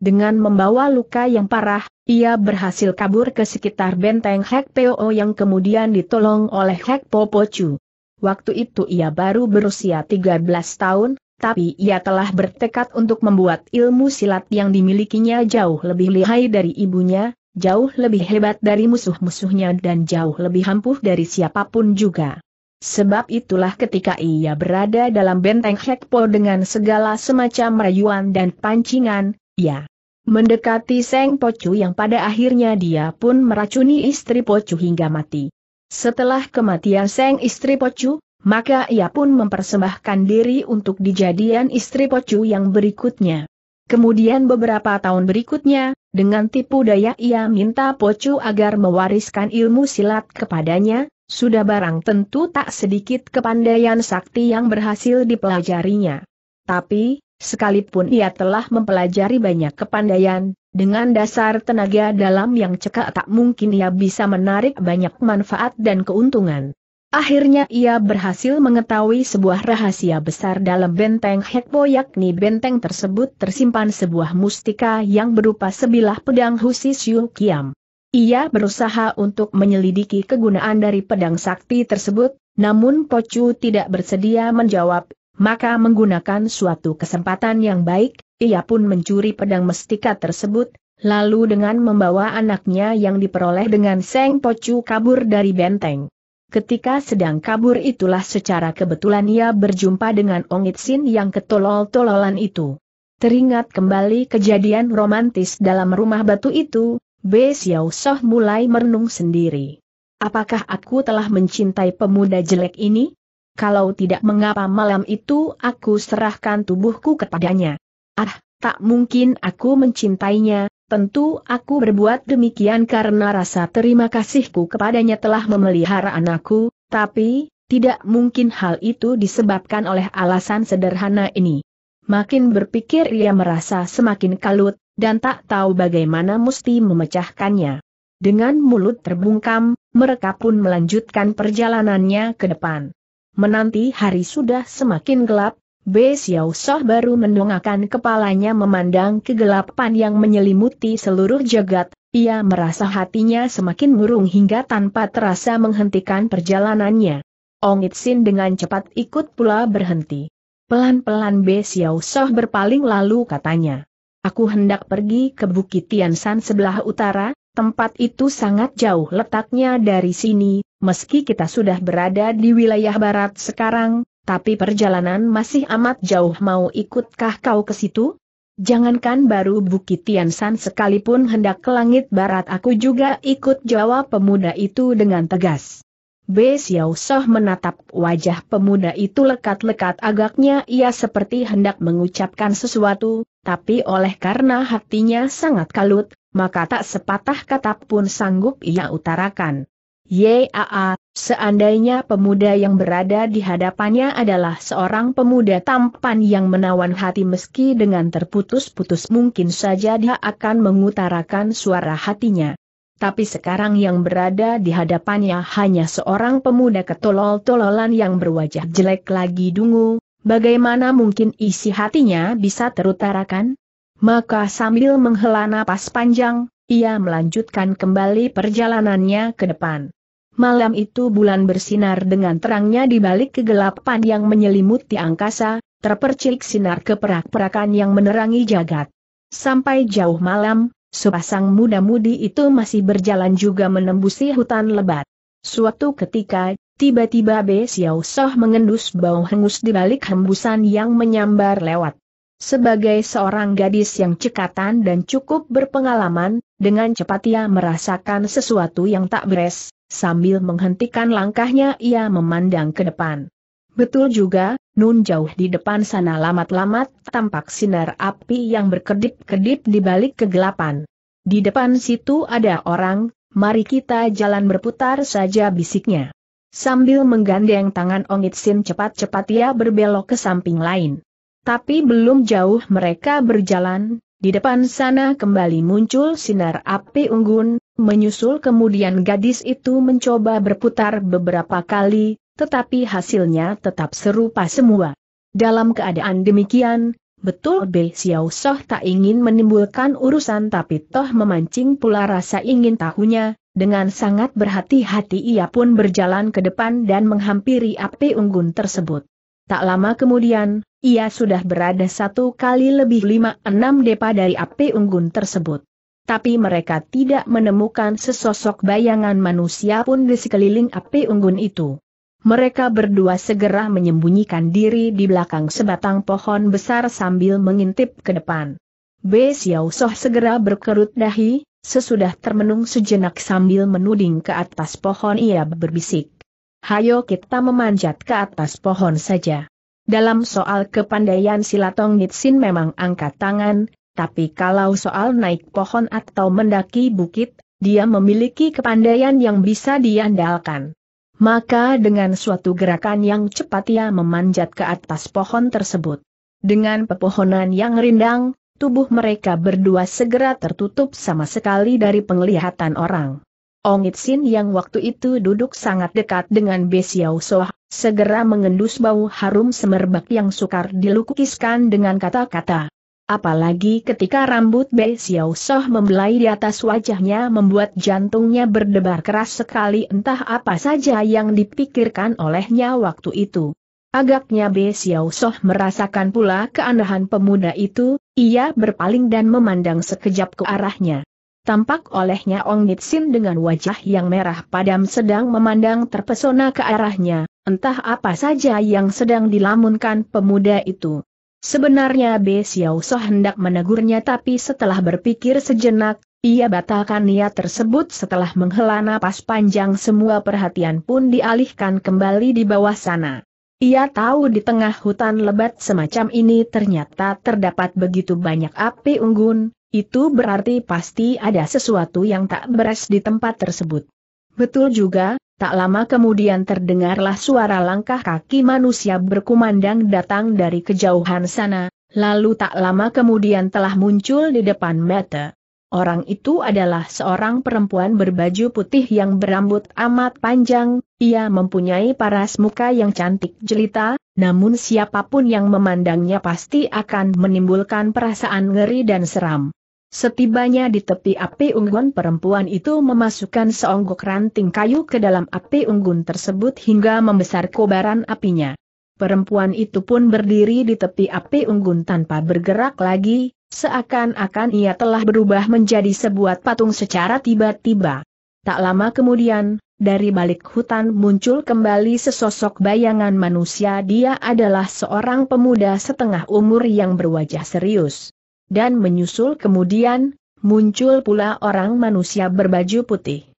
Dengan membawa luka yang parah, ia berhasil kabur ke sekitar benteng Hek Poo yang kemudian ditolong oleh Hek Popochu. Waktu itu ia baru berusia 13 tahun, tapi ia telah bertekad untuk membuat ilmu silat yang dimilikinya jauh lebih lihai dari ibunya, jauh lebih hebat dari musuh-musuhnya dan jauh lebih ampuh dari siapapun juga. Sebab itulah ketika ia berada dalam benteng Hekpo dengan segala semacam rayuan dan pancingan, ia mendekati Seng Pocu yang pada akhirnya dia pun meracuni istri Pocu hingga mati. Setelah kematian Seng istri Pocu, maka ia pun mempersembahkan diri untuk dijadian istri Pocu yang berikutnya. Kemudian beberapa tahun berikutnya, dengan tipu daya ia minta Pocu agar mewariskan ilmu silat kepadanya, sudah barang tentu tak sedikit kepandaian sakti yang berhasil dipelajarinya. Tapi, sekalipun ia telah mempelajari banyak kepandaian, dengan dasar tenaga dalam yang cekak tak mungkin ia bisa menarik banyak manfaat dan keuntungan. Akhirnya ia berhasil mengetahui sebuah rahasia besar dalam benteng Hekpo yakni benteng tersebut tersimpan sebuah mustika yang berupa sebilah pedang Husi Siu Kiam. Ia berusaha untuk menyelidiki kegunaan dari pedang sakti tersebut, namun Pocu tidak bersedia menjawab, maka menggunakan suatu kesempatan yang baik, ia pun mencuri pedang mustika tersebut, lalu dengan membawa anaknya yang diperoleh dengan Seng Pocu kabur dari benteng. Ketika sedang kabur itulah secara kebetulan ia berjumpa dengan Ongit Sin yang ketolol-tololan itu. Teringat kembali kejadian romantis dalam rumah batu itu, Be Xiao Soh mulai merenung sendiri. Apakah aku telah mencintai pemuda jelek ini? Kalau tidak mengapa malam itu aku serahkan tubuhku kepadanya. Ah, tak mungkin aku mencintainya, Tentu aku berbuat demikian karena rasa terima kasihku kepadanya telah memelihara anakku, tapi, tidak mungkin hal itu disebabkan oleh alasan sederhana ini. Makin berpikir ia merasa semakin kalut, dan tak tahu bagaimana mesti memecahkannya. Dengan mulut terbungkam, mereka pun melanjutkan perjalanannya ke depan. Menanti hari sudah semakin gelap, B. Xiao Soh baru mendongakkan kepalanya memandang kegelapan yang menyelimuti seluruh jagat, ia merasa hatinya semakin murung hingga tanpa terasa menghentikan perjalanannya. Ong Itsin dengan cepat ikut pula berhenti. Pelan-pelan B. Xiao Soh berpaling lalu katanya. Aku hendak pergi ke Bukit Tiansan sebelah utara, tempat itu sangat jauh letaknya dari sini, meski kita sudah berada di wilayah barat sekarang, tapi perjalanan masih amat jauh mau ikutkah kau ke situ? Jangankan baru Bukit Tiansan sekalipun hendak ke langit barat aku juga ikut jawab pemuda itu dengan tegas. B. Xiao Soh menatap wajah pemuda itu lekat-lekat agaknya ia seperti hendak mengucapkan sesuatu, tapi oleh karena hatinya sangat kalut, maka tak sepatah kata pun sanggup ia utarakan. Yaa, seandainya pemuda yang berada di hadapannya adalah seorang pemuda tampan yang menawan hati meski dengan terputus-putus mungkin saja dia akan mengutarakan suara hatinya. Tapi sekarang yang berada di hadapannya hanya seorang pemuda ketolol-tololan yang berwajah jelek lagi dungu, bagaimana mungkin isi hatinya bisa terutarakan? Maka sambil menghela napas panjang, ia melanjutkan kembali perjalanannya ke depan. Malam itu bulan bersinar dengan terangnya di balik kegelapan yang menyelimuti angkasa, terpercik sinar keperak-perakan yang menerangi jagat. Sampai jauh malam, sepasang muda-mudi itu masih berjalan juga menembusi hutan lebat. Suatu ketika, tiba-tiba Be Xiao Soh mengendus bau hengus di balik hembusan yang menyambar lewat. Sebagai seorang gadis yang cekatan dan cukup berpengalaman, dengan cepat ia merasakan sesuatu yang tak beres, Sambil menghentikan langkahnya ia memandang ke depan. Betul juga, nun jauh di depan sana lamat-lamat tampak sinar api yang berkedip-kedip di balik kegelapan. Di depan situ ada orang, mari kita jalan berputar saja bisiknya. Sambil menggandeng tangan Ongit Sin cepat-cepat ia berbelok ke samping lain. Tapi belum jauh mereka berjalan, di depan sana kembali muncul sinar api unggun, Menyusul kemudian gadis itu mencoba berputar beberapa kali, tetapi hasilnya tetap serupa semua. Dalam keadaan demikian, betul Bei Xiao Soh tak ingin menimbulkan urusan tapi toh memancing pula rasa ingin tahunya, dengan sangat berhati-hati ia pun berjalan ke depan dan menghampiri api unggun tersebut. Tak lama kemudian, ia sudah berada satu kali lebih lima enam depa dari api unggun tersebut tapi mereka tidak menemukan sesosok bayangan manusia pun di sekeliling api unggun itu. Mereka berdua segera menyembunyikan diri di belakang sebatang pohon besar sambil mengintip ke depan. B. Xiao Soh segera berkerut dahi, sesudah termenung sejenak sambil menuding ke atas pohon ia berbisik. Hayo kita memanjat ke atas pohon saja. Dalam soal kepandaian Silatong Nitsin memang angkat tangan, tapi kalau soal naik pohon atau mendaki bukit, dia memiliki kepandaian yang bisa diandalkan. Maka dengan suatu gerakan yang cepat ia memanjat ke atas pohon tersebut. Dengan pepohonan yang rindang, tubuh mereka berdua segera tertutup sama sekali dari penglihatan orang. Ongit Sin yang waktu itu duduk sangat dekat dengan Xiao Soh, segera mengendus bau harum semerbak yang sukar dilukiskan dengan kata-kata. Apalagi ketika rambut Bei Xiao Soh membelai di atas wajahnya membuat jantungnya berdebar keras sekali entah apa saja yang dipikirkan olehnya waktu itu. Agaknya Bei Xiao Soh merasakan pula keanehan pemuda itu, ia berpaling dan memandang sekejap ke arahnya. Tampak olehnya Ong Nitsin dengan wajah yang merah padam sedang memandang terpesona ke arahnya, entah apa saja yang sedang dilamunkan pemuda itu. Sebenarnya Be Xiao So hendak menegurnya tapi setelah berpikir sejenak, ia batalkan niat tersebut setelah menghela napas panjang semua perhatian pun dialihkan kembali di bawah sana. Ia tahu di tengah hutan lebat semacam ini ternyata terdapat begitu banyak api unggun, itu berarti pasti ada sesuatu yang tak beres di tempat tersebut. Betul juga, Tak lama kemudian terdengarlah suara langkah kaki manusia berkumandang datang dari kejauhan sana, lalu tak lama kemudian telah muncul di depan mata. Orang itu adalah seorang perempuan berbaju putih yang berambut amat panjang, ia mempunyai paras muka yang cantik jelita, namun siapapun yang memandangnya pasti akan menimbulkan perasaan ngeri dan seram. Setibanya di tepi api unggun perempuan itu memasukkan seonggok ranting kayu ke dalam api unggun tersebut hingga membesar kobaran apinya. Perempuan itu pun berdiri di tepi api unggun tanpa bergerak lagi, seakan-akan ia telah berubah menjadi sebuah patung secara tiba-tiba. Tak lama kemudian, dari balik hutan muncul kembali sesosok bayangan manusia dia adalah seorang pemuda setengah umur yang berwajah serius dan menyusul kemudian, muncul pula orang manusia berbaju putih.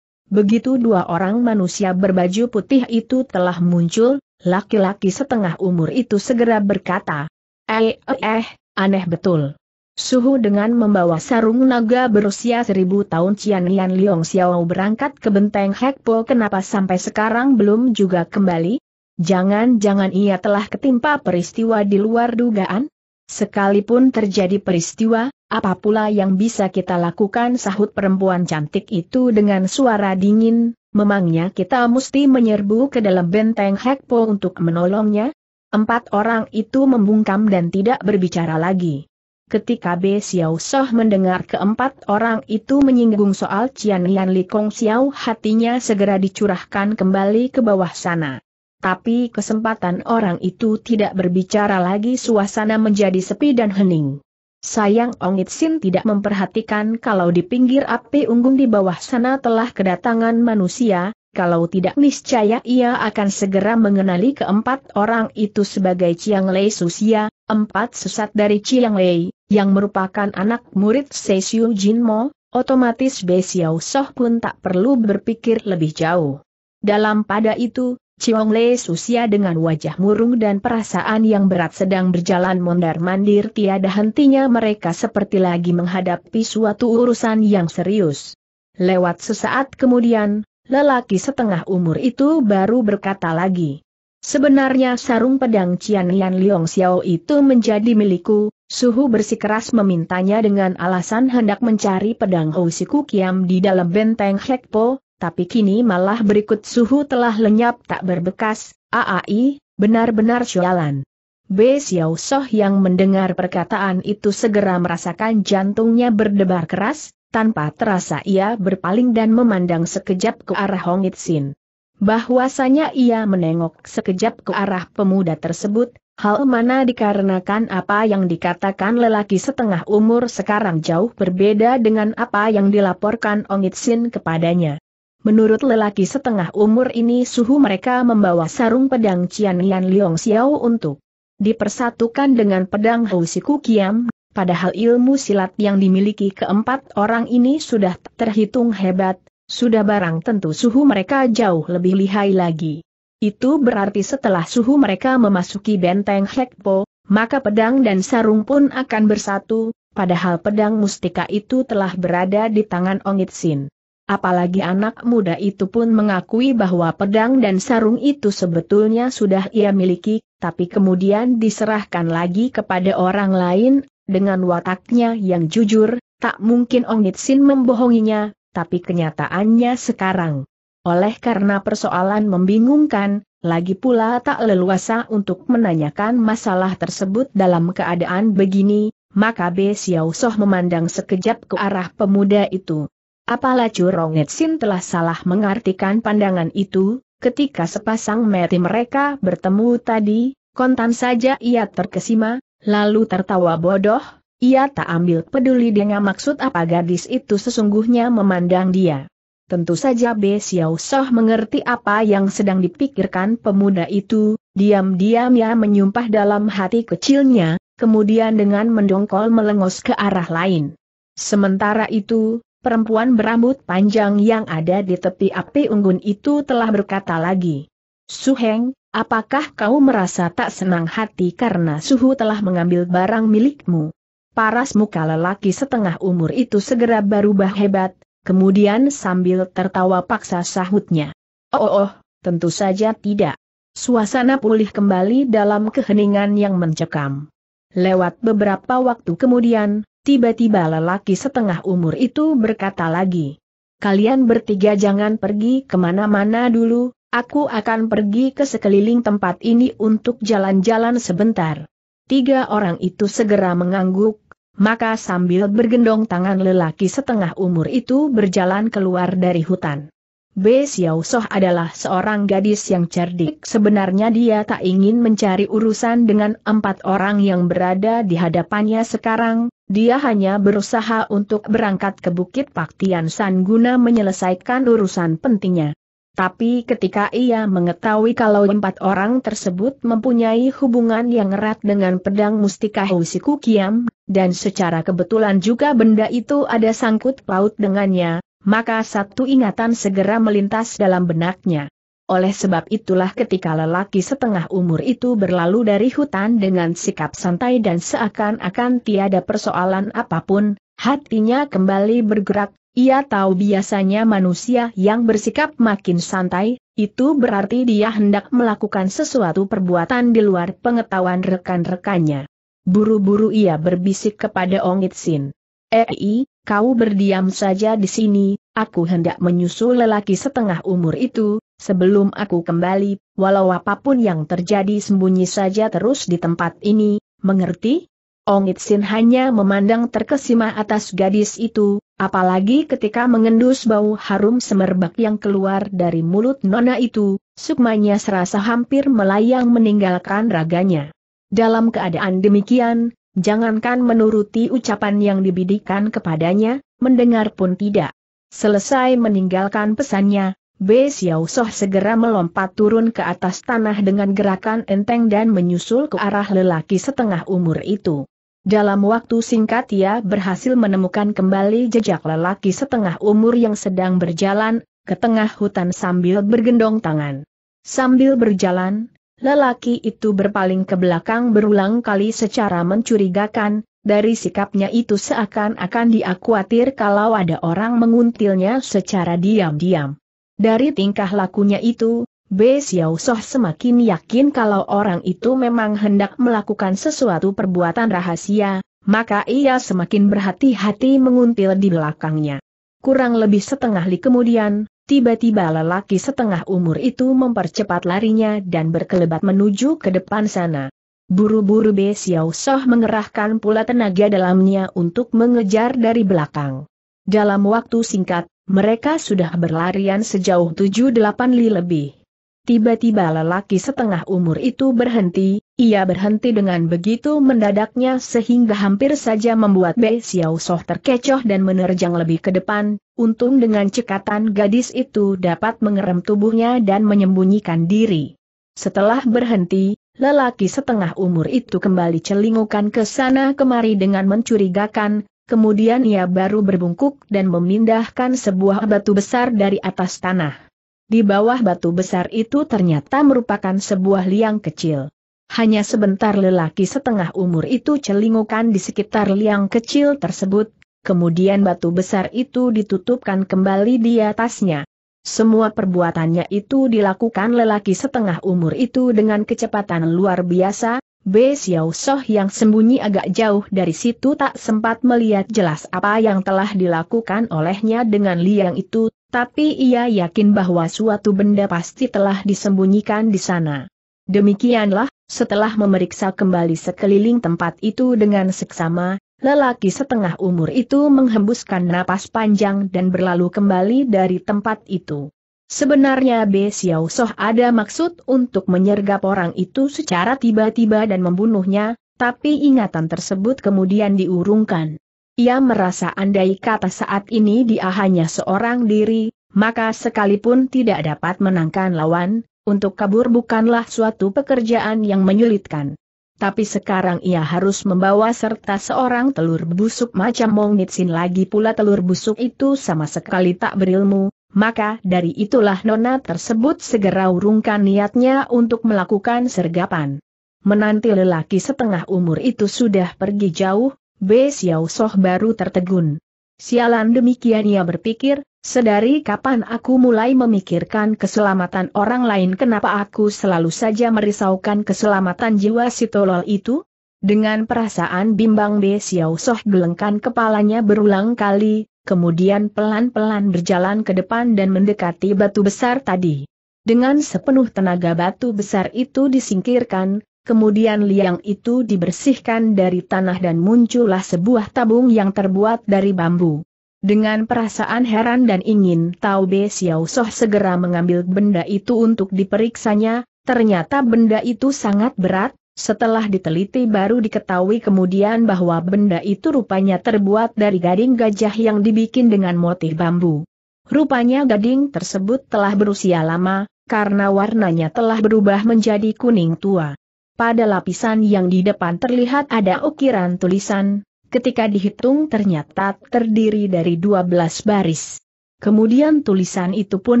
Begitu dua orang manusia berbaju putih itu telah muncul, laki-laki setengah umur itu segera berkata, Eh, eh, eh, aneh betul. Suhu dengan membawa sarung naga berusia seribu tahun Cian Lian Liong Xiao berangkat ke benteng Hekpo kenapa sampai sekarang belum juga kembali? Jangan-jangan ia telah ketimpa peristiwa di luar dugaan? Sekalipun terjadi peristiwa, apa pula yang bisa kita lakukan sahut perempuan cantik itu dengan suara dingin, memangnya kita mesti menyerbu ke dalam benteng Hekpo untuk menolongnya? Empat orang itu membungkam dan tidak berbicara lagi. Ketika B. Xiao Soh mendengar keempat orang itu menyinggung soal Cian Lian Kong Xiao hatinya segera dicurahkan kembali ke bawah sana. Tapi kesempatan orang itu tidak berbicara lagi suasana menjadi sepi dan hening. Sayang Ong Itsin tidak memperhatikan kalau di pinggir api unggun di bawah sana telah kedatangan manusia, kalau tidak niscaya ia akan segera mengenali keempat orang itu sebagai Chiang Lei Susia, empat sesat dari Chiang Lei, yang merupakan anak murid Jin Mo. otomatis Be Xiao Soh pun tak perlu berpikir lebih jauh. Dalam pada itu, Ciong Le Susia dengan wajah murung dan perasaan yang berat sedang berjalan mondar-mandir tiada hentinya mereka seperti lagi menghadapi suatu urusan yang serius. Lewat sesaat kemudian, lelaki setengah umur itu baru berkata lagi. Sebenarnya sarung pedang Cian Lian Liong Xiao itu menjadi milikku, Suhu bersikeras memintanya dengan alasan hendak mencari pedang Housiku Kiam di dalam benteng Hekpo, tapi kini malah berikut suhu telah lenyap tak berbekas, aai, benar-benar sialan. B. Xiao Soh yang mendengar perkataan itu segera merasakan jantungnya berdebar keras, tanpa terasa ia berpaling dan memandang sekejap ke arah Hong Itzin. Bahwasanya ia menengok sekejap ke arah pemuda tersebut, hal mana dikarenakan apa yang dikatakan lelaki setengah umur sekarang jauh berbeda dengan apa yang dilaporkan Ong Itzin kepadanya. Menurut lelaki setengah umur ini suhu mereka membawa sarung pedang Cian Lian Liong Xiao untuk dipersatukan dengan pedang Housiku Kiam, padahal ilmu silat yang dimiliki keempat orang ini sudah terhitung hebat, sudah barang tentu suhu mereka jauh lebih lihai lagi. Itu berarti setelah suhu mereka memasuki benteng Hekpo, maka pedang dan sarung pun akan bersatu, padahal pedang mustika itu telah berada di tangan Ongit Sin. Apalagi anak muda itu pun mengakui bahwa pedang dan sarung itu sebetulnya sudah ia miliki, tapi kemudian diserahkan lagi kepada orang lain, dengan wataknya yang jujur, tak mungkin Ong Nitsin membohonginya, tapi kenyataannya sekarang. Oleh karena persoalan membingungkan, lagi pula tak leluasa untuk menanyakan masalah tersebut dalam keadaan begini, maka B. Xiao Soh memandang sekejap ke arah pemuda itu. Apalah Curonget Sin telah salah mengartikan pandangan itu, ketika sepasang mati mereka bertemu tadi, kontan saja ia terkesima, lalu tertawa bodoh, ia tak ambil peduli dengan maksud apa gadis itu sesungguhnya memandang dia. Tentu saja Be Xiao Soh mengerti apa yang sedang dipikirkan pemuda itu, diam-diam ia menyumpah dalam hati kecilnya, kemudian dengan mendongkol melengos ke arah lain. Sementara itu, Perempuan berambut panjang yang ada di tepi api unggun itu telah berkata lagi. Suheng, apakah kau merasa tak senang hati karena suhu telah mengambil barang milikmu? Paras muka lelaki setengah umur itu segera berubah hebat, kemudian sambil tertawa paksa sahutnya. Oh, oh, oh tentu saja tidak. Suasana pulih kembali dalam keheningan yang mencekam. Lewat beberapa waktu kemudian, Tiba-tiba lelaki setengah umur itu berkata lagi. Kalian bertiga jangan pergi kemana-mana dulu, aku akan pergi ke sekeliling tempat ini untuk jalan-jalan sebentar. Tiga orang itu segera mengangguk, maka sambil bergendong tangan lelaki setengah umur itu berjalan keluar dari hutan. B. Xiao Soh adalah seorang gadis yang cerdik. Sebenarnya dia tak ingin mencari urusan dengan empat orang yang berada di hadapannya sekarang, dia hanya berusaha untuk berangkat ke Bukit Paktian San guna menyelesaikan urusan pentingnya. Tapi ketika ia mengetahui kalau empat orang tersebut mempunyai hubungan yang erat dengan pedang mustika Hwisiku Kiam, dan secara kebetulan juga benda itu ada sangkut paut dengannya, maka satu ingatan segera melintas dalam benaknya. Oleh sebab itulah ketika lelaki setengah umur itu berlalu dari hutan dengan sikap santai dan seakan-akan tiada persoalan apapun, hatinya kembali bergerak, ia tahu biasanya manusia yang bersikap makin santai, itu berarti dia hendak melakukan sesuatu perbuatan di luar pengetahuan rekan-rekannya. Buru-buru ia berbisik kepada Ong Itsin. Ei, kau berdiam saja di sini, aku hendak menyusul lelaki setengah umur itu, sebelum aku kembali, walau apapun yang terjadi sembunyi saja terus di tempat ini, mengerti? Ong Itsin hanya memandang terkesima atas gadis itu, apalagi ketika mengendus bau harum semerbak yang keluar dari mulut nona itu, sukmanya serasa hampir melayang meninggalkan raganya. Dalam keadaan demikian, Jangankan menuruti ucapan yang dibidikan kepadanya, mendengar pun tidak. Selesai meninggalkan pesannya, B. Xiao Soh segera melompat turun ke atas tanah dengan gerakan enteng dan menyusul ke arah lelaki setengah umur itu. Dalam waktu singkat ia berhasil menemukan kembali jejak lelaki setengah umur yang sedang berjalan, ke tengah hutan sambil bergendong tangan. Sambil berjalan, Lelaki itu berpaling ke belakang berulang kali secara mencurigakan, dari sikapnya itu seakan-akan dia khawatir kalau ada orang menguntilnya secara diam-diam. Dari tingkah lakunya itu, B. Xiao Soh semakin yakin kalau orang itu memang hendak melakukan sesuatu perbuatan rahasia, maka ia semakin berhati-hati menguntil di belakangnya. Kurang lebih setengah li kemudian, Tiba-tiba lelaki setengah umur itu mempercepat larinya dan berkelebat menuju ke depan sana. Buru-buru Be Xiao Soh mengerahkan pula tenaga dalamnya untuk mengejar dari belakang. Dalam waktu singkat, mereka sudah berlarian sejauh 7-8 li lebih. Tiba-tiba lelaki setengah umur itu berhenti, ia berhenti dengan begitu mendadaknya sehingga hampir saja membuat Bei Xiao Soh terkecoh dan menerjang lebih ke depan, untung dengan cekatan gadis itu dapat mengerem tubuhnya dan menyembunyikan diri. Setelah berhenti, lelaki setengah umur itu kembali celingukan ke sana kemari dengan mencurigakan, kemudian ia baru berbungkuk dan memindahkan sebuah batu besar dari atas tanah. Di bawah batu besar itu ternyata merupakan sebuah liang kecil. Hanya sebentar lelaki setengah umur itu celingukan di sekitar liang kecil tersebut, kemudian batu besar itu ditutupkan kembali di atasnya. Semua perbuatannya itu dilakukan lelaki setengah umur itu dengan kecepatan luar biasa, B. Xiao Soh yang sembunyi agak jauh dari situ tak sempat melihat jelas apa yang telah dilakukan olehnya dengan liang itu, tapi ia yakin bahwa suatu benda pasti telah disembunyikan di sana. Demikianlah, setelah memeriksa kembali sekeliling tempat itu dengan seksama, lelaki setengah umur itu menghembuskan napas panjang dan berlalu kembali dari tempat itu. Sebenarnya Be Xiao Soh ada maksud untuk menyergap orang itu secara tiba-tiba dan membunuhnya, tapi ingatan tersebut kemudian diurungkan. Ia merasa andai kata saat ini dia hanya seorang diri, maka sekalipun tidak dapat menangkan lawan, untuk kabur bukanlah suatu pekerjaan yang menyulitkan. Tapi sekarang ia harus membawa serta seorang telur busuk macam Mong Nitsin lagi pula telur busuk itu sama sekali tak berilmu, maka dari itulah nona tersebut segera urungkan niatnya untuk melakukan sergapan. Menanti lelaki setengah umur itu sudah pergi jauh, B. Xiao Soh baru tertegun. Sialan demikian ia berpikir, sedari kapan aku mulai memikirkan keselamatan orang lain kenapa aku selalu saja merisaukan keselamatan jiwa si tolol itu? Dengan perasaan bimbang B. Xiao Soh gelengkan kepalanya berulang kali, kemudian pelan-pelan berjalan ke depan dan mendekati batu besar tadi. Dengan sepenuh tenaga batu besar itu disingkirkan, kemudian liang itu dibersihkan dari tanah dan muncullah sebuah tabung yang terbuat dari bambu. Dengan perasaan heran dan ingin tahu Be Xiao Soh segera mengambil benda itu untuk diperiksanya, ternyata benda itu sangat berat, setelah diteliti baru diketahui kemudian bahwa benda itu rupanya terbuat dari gading gajah yang dibikin dengan motif bambu. Rupanya gading tersebut telah berusia lama, karena warnanya telah berubah menjadi kuning tua. Pada lapisan yang di depan terlihat ada ukiran tulisan, ketika dihitung ternyata terdiri dari 12 baris. Kemudian tulisan itu pun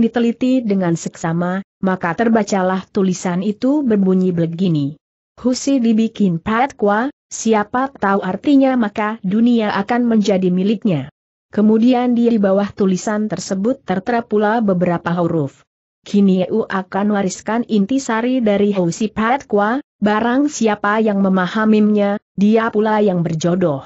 diteliti dengan seksama, maka terbacalah tulisan itu berbunyi begini. Husi dibikin patwa, siapa tahu artinya maka dunia akan menjadi miliknya. Kemudian di bawah tulisan tersebut tertera pula beberapa huruf. Kini EU akan wariskan intisari dari Husi Patwa, barang siapa yang memahaminya, dia pula yang berjodoh.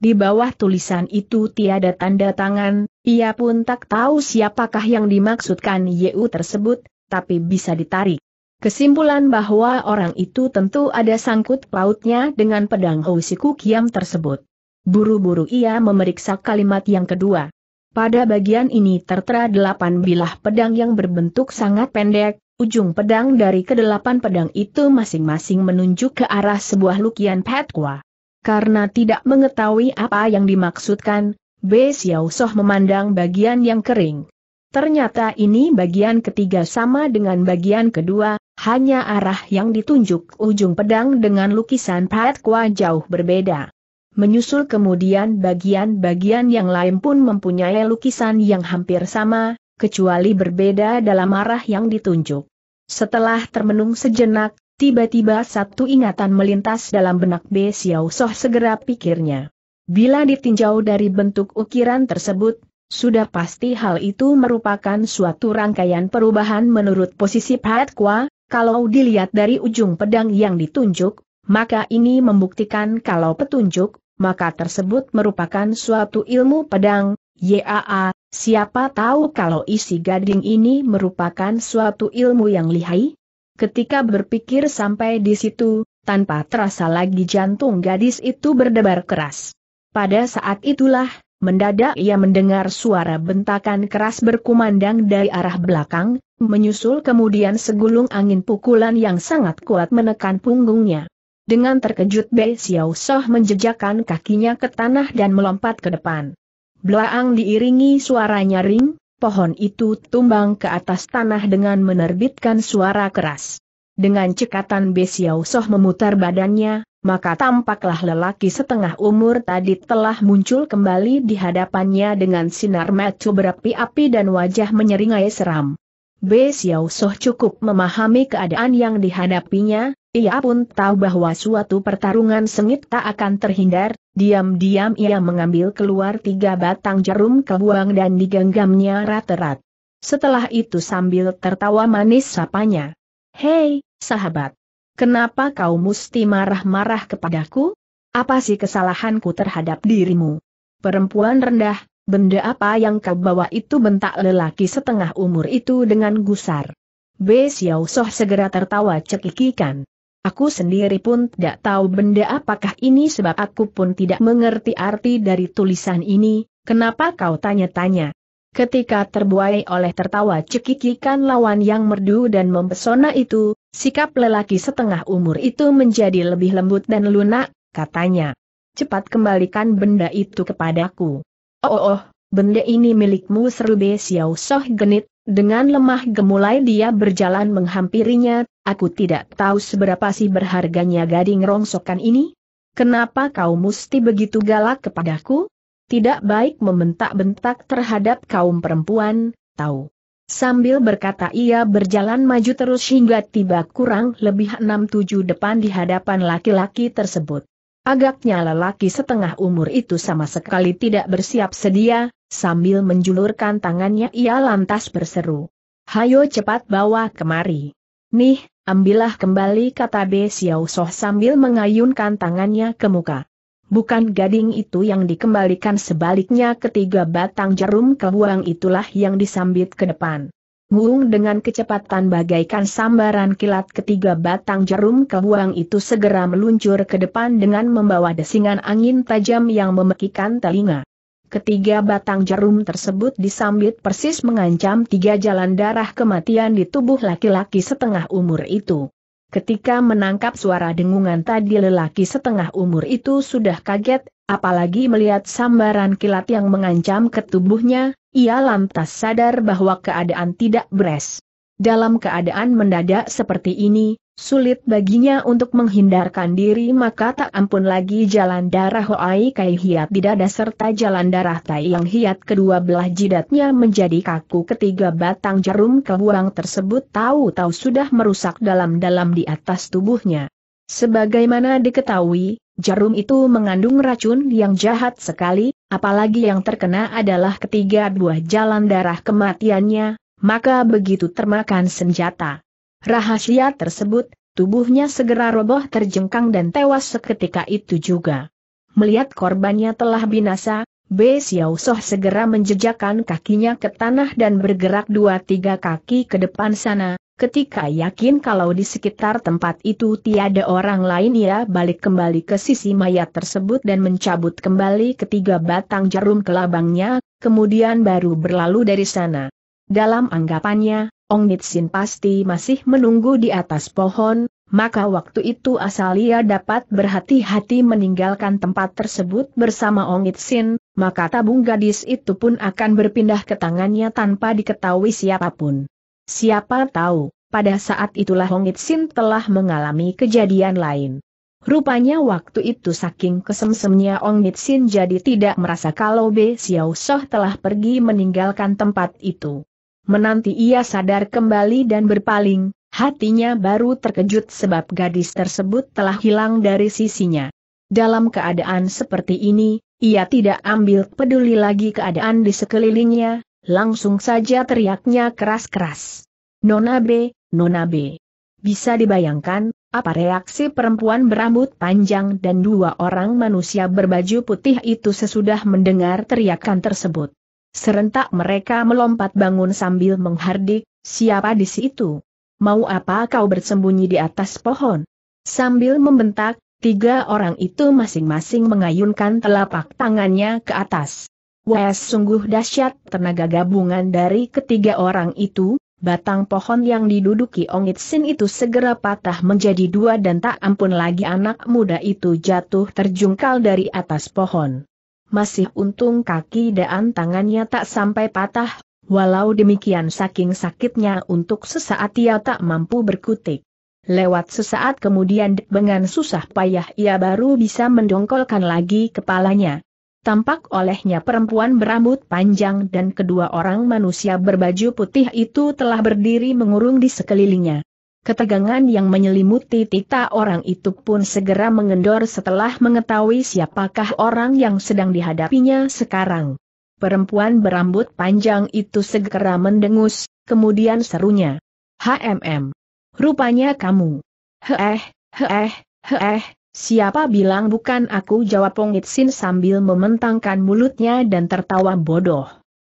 Di bawah tulisan itu tiada tanda tangan, ia pun tak tahu siapakah yang dimaksudkan Yeu tersebut, tapi bisa ditarik. Kesimpulan bahwa orang itu tentu ada sangkut pautnya dengan pedang Hoshiku Kiam tersebut. Buru-buru ia memeriksa kalimat yang kedua. Pada bagian ini tertera delapan bilah pedang yang berbentuk sangat pendek, ujung pedang dari kedelapan pedang itu masing-masing menunjuk ke arah sebuah lukian petwa. Karena tidak mengetahui apa yang dimaksudkan, B. Xiao Soh memandang bagian yang kering. Ternyata ini bagian ketiga sama dengan bagian kedua, hanya arah yang ditunjuk ujung pedang dengan lukisan Pat Kwa jauh berbeda. Menyusul kemudian bagian-bagian yang lain pun mempunyai lukisan yang hampir sama, kecuali berbeda dalam arah yang ditunjuk. Setelah termenung sejenak, tiba-tiba satu ingatan melintas dalam benak B. Xiao Soh segera pikirnya. Bila ditinjau dari bentuk ukiran tersebut, sudah pasti hal itu merupakan suatu rangkaian perubahan menurut posisi Pat Kwa, kalau dilihat dari ujung pedang yang ditunjuk, maka ini membuktikan kalau petunjuk, maka tersebut merupakan suatu ilmu pedang, YAA, siapa tahu kalau isi gading ini merupakan suatu ilmu yang lihai? Ketika berpikir sampai di situ, tanpa terasa lagi jantung gadis itu berdebar keras. Pada saat itulah, Mendadak ia mendengar suara bentakan keras berkumandang dari arah belakang, menyusul kemudian segulung angin pukulan yang sangat kuat menekan punggungnya. Dengan terkejut Bei Xiao Soh menjejakkan kakinya ke tanah dan melompat ke depan. Belaang diiringi suaranya ring, pohon itu tumbang ke atas tanah dengan menerbitkan suara keras. Dengan cekatan Bei Xiao Soh memutar badannya, maka tampaklah lelaki setengah umur tadi telah muncul kembali di hadapannya dengan sinar mata berapi-api dan wajah menyeringai seram. B. Xiao Soh cukup memahami keadaan yang dihadapinya, ia pun tahu bahwa suatu pertarungan sengit tak akan terhindar, diam-diam ia mengambil keluar tiga batang jarum kebuang dan digenggamnya rat-rat. Setelah itu sambil tertawa manis sapanya. Hei, sahabat! Kenapa kau mesti marah-marah kepadaku? Apa sih kesalahanku terhadap dirimu? Perempuan rendah, benda apa yang kau bawa itu bentak lelaki setengah umur itu dengan gusar. B. Xiao Soh segera tertawa cekikikan. Aku sendiri pun tidak tahu benda apakah ini sebab aku pun tidak mengerti arti dari tulisan ini, kenapa kau tanya-tanya? Ketika terbuai oleh tertawa cekikikan lawan yang merdu dan mempesona itu, Sikap lelaki setengah umur itu menjadi lebih lembut dan lunak, katanya. Cepat kembalikan benda itu kepadaku. Oh, oh, oh benda ini milikmu seru Be Xiao Soh genit, dengan lemah gemulai dia berjalan menghampirinya, aku tidak tahu seberapa sih berharganya gading rongsokan ini. Kenapa kau mesti begitu galak kepadaku? Tidak baik membentak-bentak terhadap kaum perempuan, tahu. Sambil berkata ia berjalan maju terus hingga tiba kurang lebih enam tujuh depan di hadapan laki-laki tersebut. Agaknya lelaki setengah umur itu sama sekali tidak bersiap sedia, sambil menjulurkan tangannya ia lantas berseru. Hayo cepat bawa kemari. Nih, ambillah kembali kata B Xiao Soh sambil mengayunkan tangannya ke muka bukan gading itu yang dikembalikan sebaliknya ketiga batang jarum kebuang itulah yang disambit ke depan. Ngung dengan kecepatan bagaikan sambaran kilat ketiga batang jarum kebuang itu segera meluncur ke depan dengan membawa desingan angin tajam yang memekikan telinga. Ketiga batang jarum tersebut disambit persis mengancam tiga jalan darah kematian di tubuh laki-laki setengah umur itu. Ketika menangkap suara dengungan tadi lelaki setengah umur itu sudah kaget, apalagi melihat sambaran kilat yang mengancam ke tubuhnya, ia lantas sadar bahwa keadaan tidak beres. Dalam keadaan mendadak seperti ini, Sulit baginya untuk menghindarkan diri maka tak ampun lagi jalan darah Hoai Kai Hiat di dada serta jalan darah Tai Yang Hiat kedua belah jidatnya menjadi kaku ketiga batang jarum kebuang tersebut tahu-tahu sudah merusak dalam-dalam di atas tubuhnya. Sebagaimana diketahui, jarum itu mengandung racun yang jahat sekali, apalagi yang terkena adalah ketiga buah jalan darah kematiannya, maka begitu termakan senjata rahasia tersebut, tubuhnya segera roboh terjengkang dan tewas seketika itu juga. Melihat korbannya telah binasa, B. Xiao segera menjejakkan kakinya ke tanah dan bergerak dua tiga kaki ke depan sana, ketika yakin kalau di sekitar tempat itu tiada orang lain ia balik kembali ke sisi mayat tersebut dan mencabut kembali ketiga batang jarum kelabangnya, kemudian baru berlalu dari sana. Dalam anggapannya, Ong Nitsin pasti masih menunggu di atas pohon, maka waktu itu asal ia dapat berhati-hati meninggalkan tempat tersebut bersama Ong Nitsin, maka tabung gadis itu pun akan berpindah ke tangannya tanpa diketahui siapapun. Siapa tahu, pada saat itulah Ong Nitsin telah mengalami kejadian lain. Rupanya waktu itu saking kesemsemnya Ong Nitsin jadi tidak merasa kalau Be Xiao Soh telah pergi meninggalkan tempat itu. Menanti ia sadar kembali dan berpaling, hatinya baru terkejut sebab gadis tersebut telah hilang dari sisinya. Dalam keadaan seperti ini, ia tidak ambil peduli lagi keadaan di sekelilingnya, langsung saja teriaknya keras-keras. Nona B, Nona B. Bisa dibayangkan, apa reaksi perempuan berambut panjang dan dua orang manusia berbaju putih itu sesudah mendengar teriakan tersebut. Serentak mereka melompat bangun sambil menghardik, siapa di situ? Mau apa kau bersembunyi di atas pohon? Sambil membentak, tiga orang itu masing-masing mengayunkan telapak tangannya ke atas. Wes sungguh dahsyat tenaga gabungan dari ketiga orang itu, batang pohon yang diduduki Ongit Sin itu segera patah menjadi dua dan tak ampun lagi anak muda itu jatuh terjungkal dari atas pohon masih untung kaki dan tangannya tak sampai patah, walau demikian saking sakitnya untuk sesaat ia tak mampu berkutik. Lewat sesaat kemudian dengan susah payah ia baru bisa mendongkolkan lagi kepalanya. Tampak olehnya perempuan berambut panjang dan kedua orang manusia berbaju putih itu telah berdiri mengurung di sekelilingnya. Ketegangan yang menyelimuti tita orang itu pun segera mengendor setelah mengetahui siapakah orang yang sedang dihadapinya sekarang. Perempuan berambut panjang itu segera mendengus, kemudian serunya. HMM. Rupanya kamu. Heeh, heeh, heeh, siapa bilang bukan aku jawab Pongitsin sambil mementangkan mulutnya dan tertawa bodoh.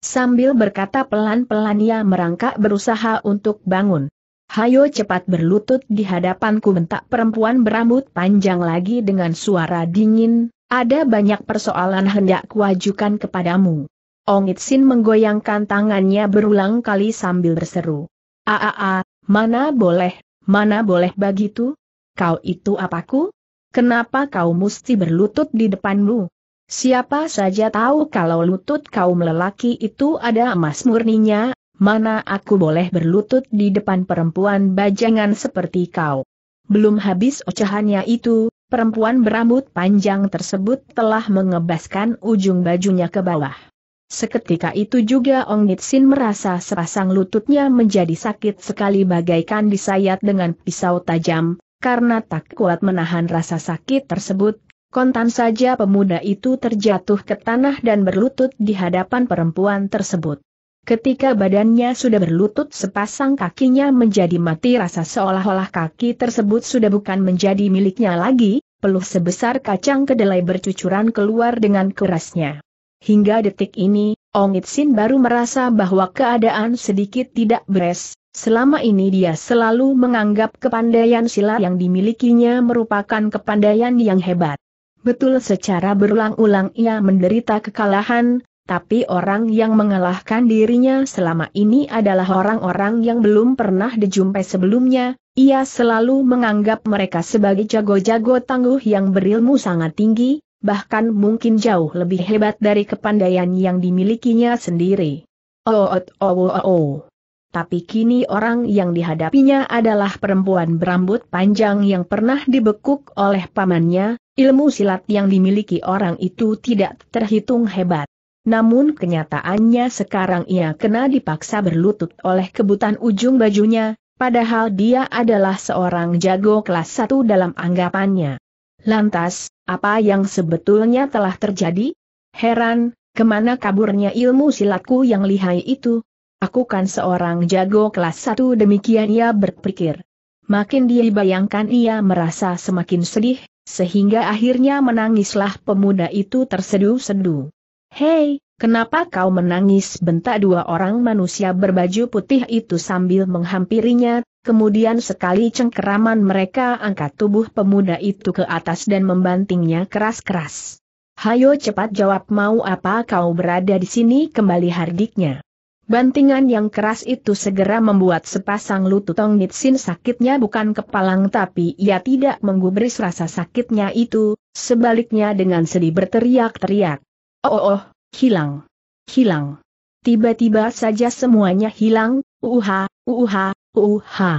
Sambil berkata pelan-pelan ia merangkak berusaha untuk bangun. Hayo cepat berlutut di hadapanku bentak perempuan berambut panjang lagi dengan suara dingin, ada banyak persoalan hendak kuajukan kepadamu. Ongit Sin menggoyangkan tangannya berulang kali sambil berseru. Aaa, ah, ah, ah, mana boleh, mana boleh begitu? Kau itu apaku? Kenapa kau mesti berlutut di depanmu? Siapa saja tahu kalau lutut kaum lelaki itu ada emas murninya mana aku boleh berlutut di depan perempuan bajangan seperti kau. Belum habis ocehannya itu, perempuan berambut panjang tersebut telah mengebaskan ujung bajunya ke bawah. Seketika itu juga Ong Nitsin merasa sepasang lututnya menjadi sakit sekali bagaikan disayat dengan pisau tajam, karena tak kuat menahan rasa sakit tersebut, kontan saja pemuda itu terjatuh ke tanah dan berlutut di hadapan perempuan tersebut. Ketika badannya sudah berlutut sepasang kakinya menjadi mati rasa seolah-olah kaki tersebut sudah bukan menjadi miliknya lagi, peluh sebesar kacang kedelai bercucuran keluar dengan kerasnya. Hingga detik ini, Ong Itsin baru merasa bahwa keadaan sedikit tidak beres, selama ini dia selalu menganggap kepandaian silat yang dimilikinya merupakan kepandaian yang hebat. Betul secara berulang-ulang ia menderita kekalahan, tapi orang yang mengalahkan dirinya selama ini adalah orang-orang yang belum pernah dijumpai sebelumnya, ia selalu menganggap mereka sebagai jago-jago tangguh yang berilmu sangat tinggi, bahkan mungkin jauh lebih hebat dari kepandaian yang dimilikinya sendiri. Oh, oh, oh, oh, oh. Tapi kini orang yang dihadapinya adalah perempuan berambut panjang yang pernah dibekuk oleh pamannya, ilmu silat yang dimiliki orang itu tidak terhitung hebat. Namun kenyataannya sekarang ia kena dipaksa berlutut oleh kebutan ujung bajunya, padahal dia adalah seorang jago kelas 1 dalam anggapannya. Lantas, apa yang sebetulnya telah terjadi? Heran, kemana kaburnya ilmu silatku yang lihai itu? Aku kan seorang jago kelas 1 demikian ia berpikir. Makin dia bayangkan ia merasa semakin sedih, sehingga akhirnya menangislah pemuda itu terseduh-seduh. Hei, kenapa kau menangis bentak dua orang manusia berbaju putih itu sambil menghampirinya, kemudian sekali cengkeraman mereka angkat tubuh pemuda itu ke atas dan membantingnya keras-keras. Hayo cepat jawab mau apa kau berada di sini kembali hardiknya. Bantingan yang keras itu segera membuat sepasang lutut Tong Nitsin sakitnya bukan kepalang tapi ia tidak menggubris rasa sakitnya itu, sebaliknya dengan sedih berteriak-teriak. Oh, oh, oh, hilang. Hilang. Tiba-tiba saja semuanya hilang, uha, uha, uha.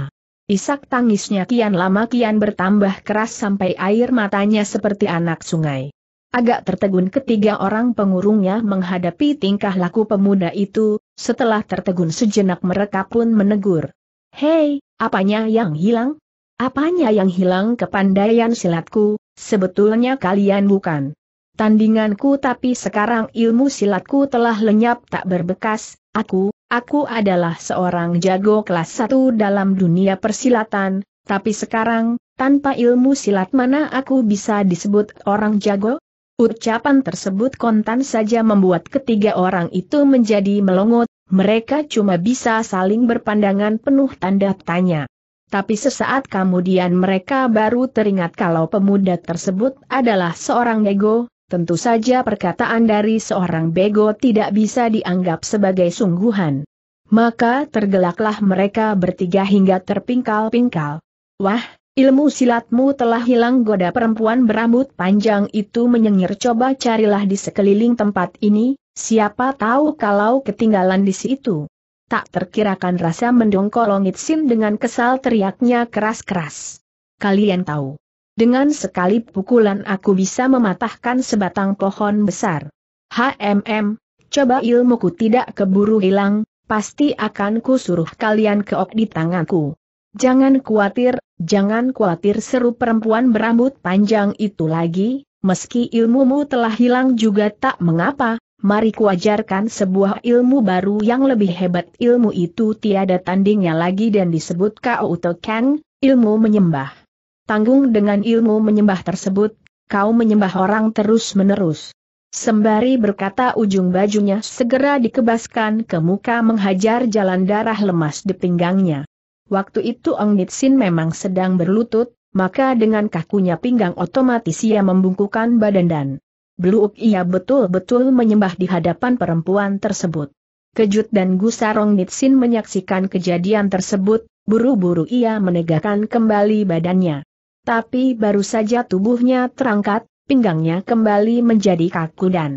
Isak tangisnya kian lama kian bertambah keras sampai air matanya seperti anak sungai. Agak tertegun ketiga orang pengurungnya menghadapi tingkah laku pemuda itu, setelah tertegun sejenak mereka pun menegur. Hei, apanya yang hilang? Apanya yang hilang kepandaian silatku, sebetulnya kalian bukan tandinganku tapi sekarang ilmu silatku telah lenyap tak berbekas, aku, aku adalah seorang jago kelas satu dalam dunia persilatan, tapi sekarang, tanpa ilmu silat mana aku bisa disebut orang jago? Ucapan tersebut kontan saja membuat ketiga orang itu menjadi melongot, mereka cuma bisa saling berpandangan penuh tanda tanya. Tapi sesaat kemudian mereka baru teringat kalau pemuda tersebut adalah seorang nego, Tentu saja perkataan dari seorang bego tidak bisa dianggap sebagai sungguhan. Maka tergelaklah mereka bertiga hingga terpingkal-pingkal. Wah, ilmu silatmu telah hilang goda perempuan berambut panjang itu menyengir coba carilah di sekeliling tempat ini, siapa tahu kalau ketinggalan di situ. Tak terkirakan rasa mendongkolongit sin dengan kesal teriaknya keras-keras. Kalian tahu, dengan sekali pukulan aku bisa mematahkan sebatang pohon besar. HMM, coba ilmuku tidak keburu hilang, pasti akan ku suruh kalian keok di tanganku. Jangan khawatir, jangan khawatir seru perempuan berambut panjang itu lagi, meski ilmumu telah hilang juga tak mengapa, mari kuajarkan sebuah ilmu baru yang lebih hebat ilmu itu tiada tandingnya lagi dan disebut Kau Kang, ilmu menyembah tanggung dengan ilmu menyembah tersebut, kau menyembah orang terus-menerus. Sembari berkata ujung bajunya segera dikebaskan ke muka menghajar jalan darah lemas di pinggangnya. Waktu itu Ong Nitsin memang sedang berlutut, maka dengan kakunya pinggang otomatis ia membungkukan badan dan Beluk ia betul-betul menyembah di hadapan perempuan tersebut. Kejut dan gusar Ong Nitsin menyaksikan kejadian tersebut, buru-buru ia menegakkan kembali badannya. Tapi baru saja tubuhnya terangkat, pinggangnya kembali menjadi kaku dan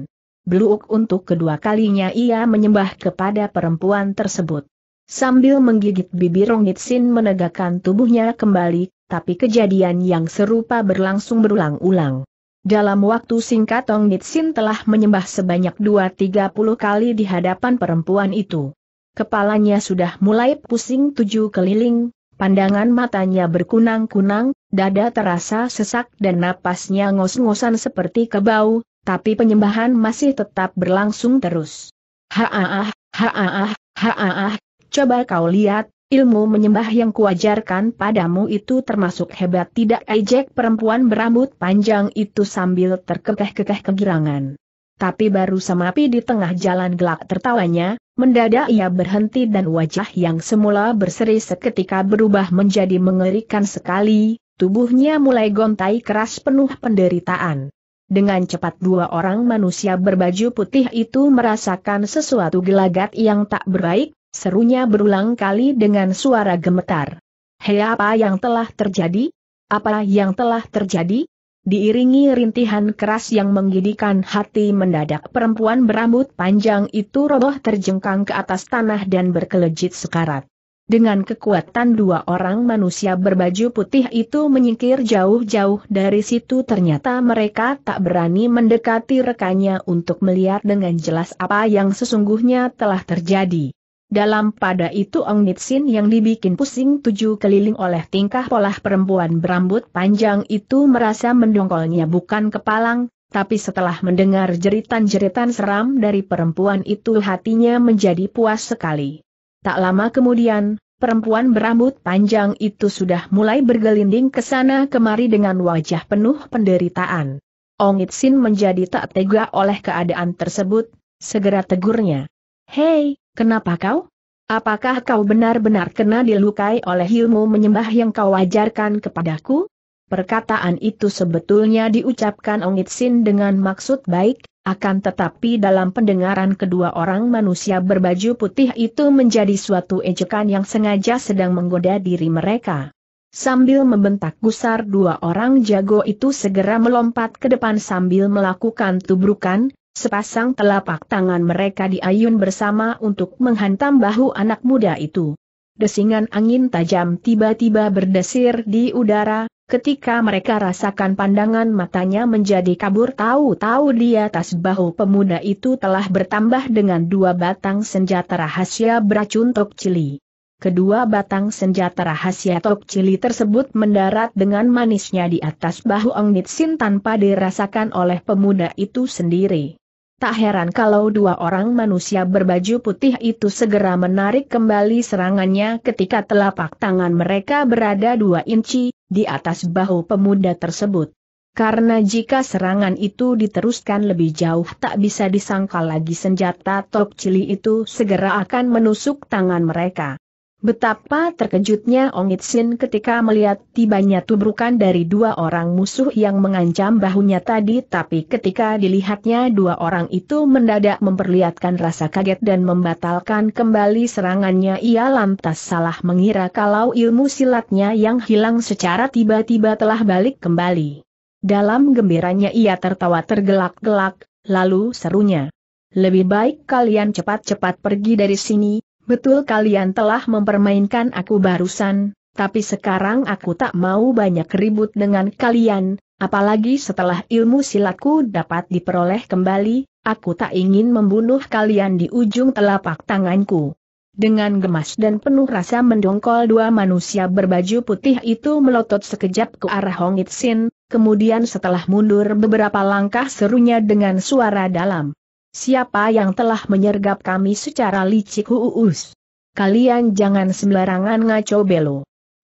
beluk untuk kedua kalinya ia menyembah kepada perempuan tersebut. Sambil menggigit bibir Rongit Sin menegakkan tubuhnya kembali, tapi kejadian yang serupa berlangsung berulang-ulang. Dalam waktu singkat Tong Nitsin telah menyembah sebanyak 2-30 kali di hadapan perempuan itu. Kepalanya sudah mulai pusing tujuh keliling, Pandangan matanya berkunang-kunang, dada terasa sesak dan napasnya ngos-ngosan seperti kebau, tapi penyembahan masih tetap berlangsung terus. Haaah, haaah, haaah, coba kau lihat, ilmu menyembah yang kuajarkan padamu itu termasuk hebat tidak ejek perempuan berambut panjang itu sambil terkekeh-kekeh kegirangan. Tapi baru semapi di tengah jalan gelak tertawanya, mendadak ia berhenti dan wajah yang semula berseri seketika berubah menjadi mengerikan sekali, tubuhnya mulai gontai keras penuh penderitaan. Dengan cepat dua orang manusia berbaju putih itu merasakan sesuatu gelagat yang tak berbaik, serunya berulang kali dengan suara gemetar. Hei apa yang telah terjadi? Apa yang telah terjadi? diiringi rintihan keras yang menggidikan hati mendadak perempuan berambut panjang itu roboh terjengkang ke atas tanah dan berkelejit sekarat. Dengan kekuatan dua orang manusia berbaju putih itu menyingkir jauh-jauh dari situ ternyata mereka tak berani mendekati rekannya untuk melihat dengan jelas apa yang sesungguhnya telah terjadi. Dalam pada itu Ong Nitsin yang dibikin pusing tujuh keliling oleh tingkah polah perempuan berambut panjang itu merasa mendongkolnya bukan kepalang, tapi setelah mendengar jeritan-jeritan seram dari perempuan itu hatinya menjadi puas sekali. Tak lama kemudian, perempuan berambut panjang itu sudah mulai bergelinding ke sana kemari dengan wajah penuh penderitaan. Ong Itsin menjadi tak tega oleh keadaan tersebut, segera tegurnya. Hei, Kenapa kau? Apakah kau benar-benar kena dilukai oleh ilmu menyembah yang kau ajarkan kepadaku? Perkataan itu sebetulnya diucapkan Ongit Sin dengan maksud baik, akan tetapi dalam pendengaran kedua orang manusia berbaju putih itu menjadi suatu ejekan yang sengaja sedang menggoda diri mereka. Sambil membentak gusar dua orang jago itu segera melompat ke depan sambil melakukan tubrukan, Sepasang telapak tangan mereka diayun bersama untuk menghantam bahu anak muda itu. Desingan angin tajam tiba-tiba berdesir di udara, ketika mereka rasakan pandangan matanya menjadi kabur tahu-tahu di atas bahu pemuda itu telah bertambah dengan dua batang senjata rahasia beracun tok cili. Kedua batang senjata rahasia Tok Cili tersebut mendarat dengan manisnya di atas bahu Ong Nitsin tanpa dirasakan oleh pemuda itu sendiri. Tak heran kalau dua orang manusia berbaju putih itu segera menarik kembali serangannya ketika telapak tangan mereka berada dua inci, di atas bahu pemuda tersebut. Karena jika serangan itu diteruskan lebih jauh tak bisa disangkal lagi senjata tok cili itu segera akan menusuk tangan mereka. Betapa terkejutnya Ong Itsin ketika melihat tibanya tubrukan dari dua orang musuh yang mengancam bahunya tadi tapi ketika dilihatnya dua orang itu mendadak memperlihatkan rasa kaget dan membatalkan kembali serangannya ia lantas salah mengira kalau ilmu silatnya yang hilang secara tiba-tiba telah balik kembali. Dalam gembiranya ia tertawa tergelak-gelak, lalu serunya. Lebih baik kalian cepat-cepat pergi dari sini, Betul kalian telah mempermainkan aku barusan, tapi sekarang aku tak mau banyak ribut dengan kalian, apalagi setelah ilmu silatku dapat diperoleh kembali, aku tak ingin membunuh kalian di ujung telapak tanganku. Dengan gemas dan penuh rasa mendongkol dua manusia berbaju putih itu melotot sekejap ke arah Hong Itsin, kemudian setelah mundur beberapa langkah serunya dengan suara dalam. Siapa yang telah menyergap kami secara licik huus? Kalian jangan sembarangan ngaco belo.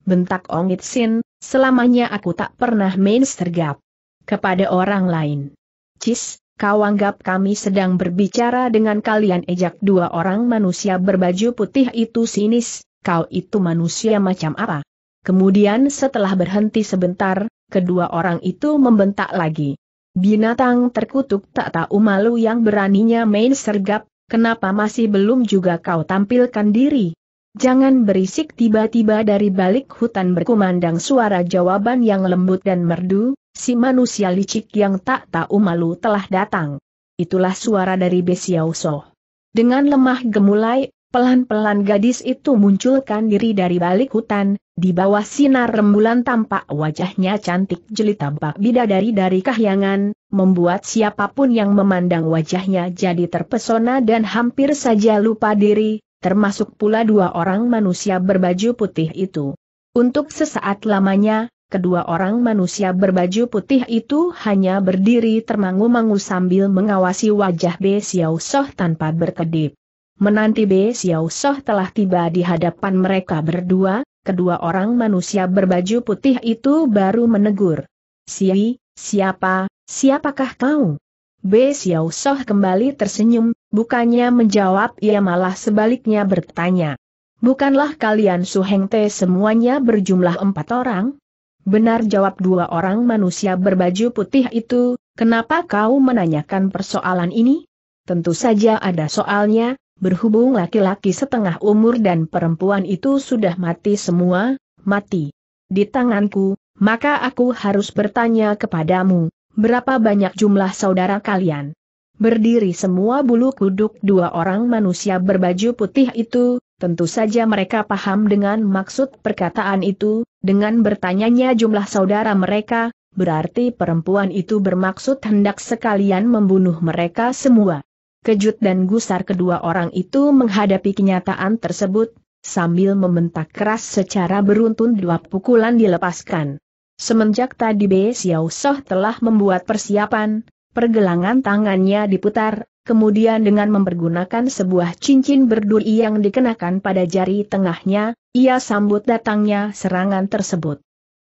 Bentak Ongit Sin, selamanya aku tak pernah main sergap. Kepada orang lain. Cis, kau anggap kami sedang berbicara dengan kalian ejak dua orang manusia berbaju putih itu sinis, kau itu manusia macam apa? Kemudian setelah berhenti sebentar, kedua orang itu membentak lagi. Binatang terkutuk tak tahu malu yang beraninya main sergap, kenapa masih belum juga kau tampilkan diri? Jangan berisik tiba-tiba dari balik hutan berkumandang suara jawaban yang lembut dan merdu, si manusia licik yang tak tahu malu telah datang. Itulah suara dari Besiauso. Dengan lemah gemulai, Pelan-pelan gadis itu munculkan diri dari balik hutan, di bawah sinar rembulan tampak wajahnya cantik jeli tampak bidadari dari kahyangan, membuat siapapun yang memandang wajahnya jadi terpesona dan hampir saja lupa diri, termasuk pula dua orang manusia berbaju putih itu. Untuk sesaat lamanya, kedua orang manusia berbaju putih itu hanya berdiri termangu-mangu sambil mengawasi wajah Be Xiao Soh tanpa berkedip. Menanti Be Xiao Soh telah tiba di hadapan mereka berdua, kedua orang manusia berbaju putih itu baru menegur. Si, siapa, siapakah kau? Be Xiao Soh kembali tersenyum, bukannya menjawab ia malah sebaliknya bertanya. Bukanlah kalian Su Heng Te semuanya berjumlah empat orang? Benar jawab dua orang manusia berbaju putih itu, kenapa kau menanyakan persoalan ini? Tentu saja ada soalnya, berhubung laki-laki setengah umur dan perempuan itu sudah mati semua, mati di tanganku, maka aku harus bertanya kepadamu, berapa banyak jumlah saudara kalian? Berdiri semua bulu kuduk dua orang manusia berbaju putih itu, tentu saja mereka paham dengan maksud perkataan itu, dengan bertanyanya jumlah saudara mereka, berarti perempuan itu bermaksud hendak sekalian membunuh mereka semua. Kejut dan gusar kedua orang itu menghadapi kenyataan tersebut, sambil membentak keras secara beruntun dua pukulan dilepaskan. Semenjak tadi Be Xiao Soh telah membuat persiapan, pergelangan tangannya diputar, kemudian dengan mempergunakan sebuah cincin berduri yang dikenakan pada jari tengahnya, ia sambut datangnya serangan tersebut.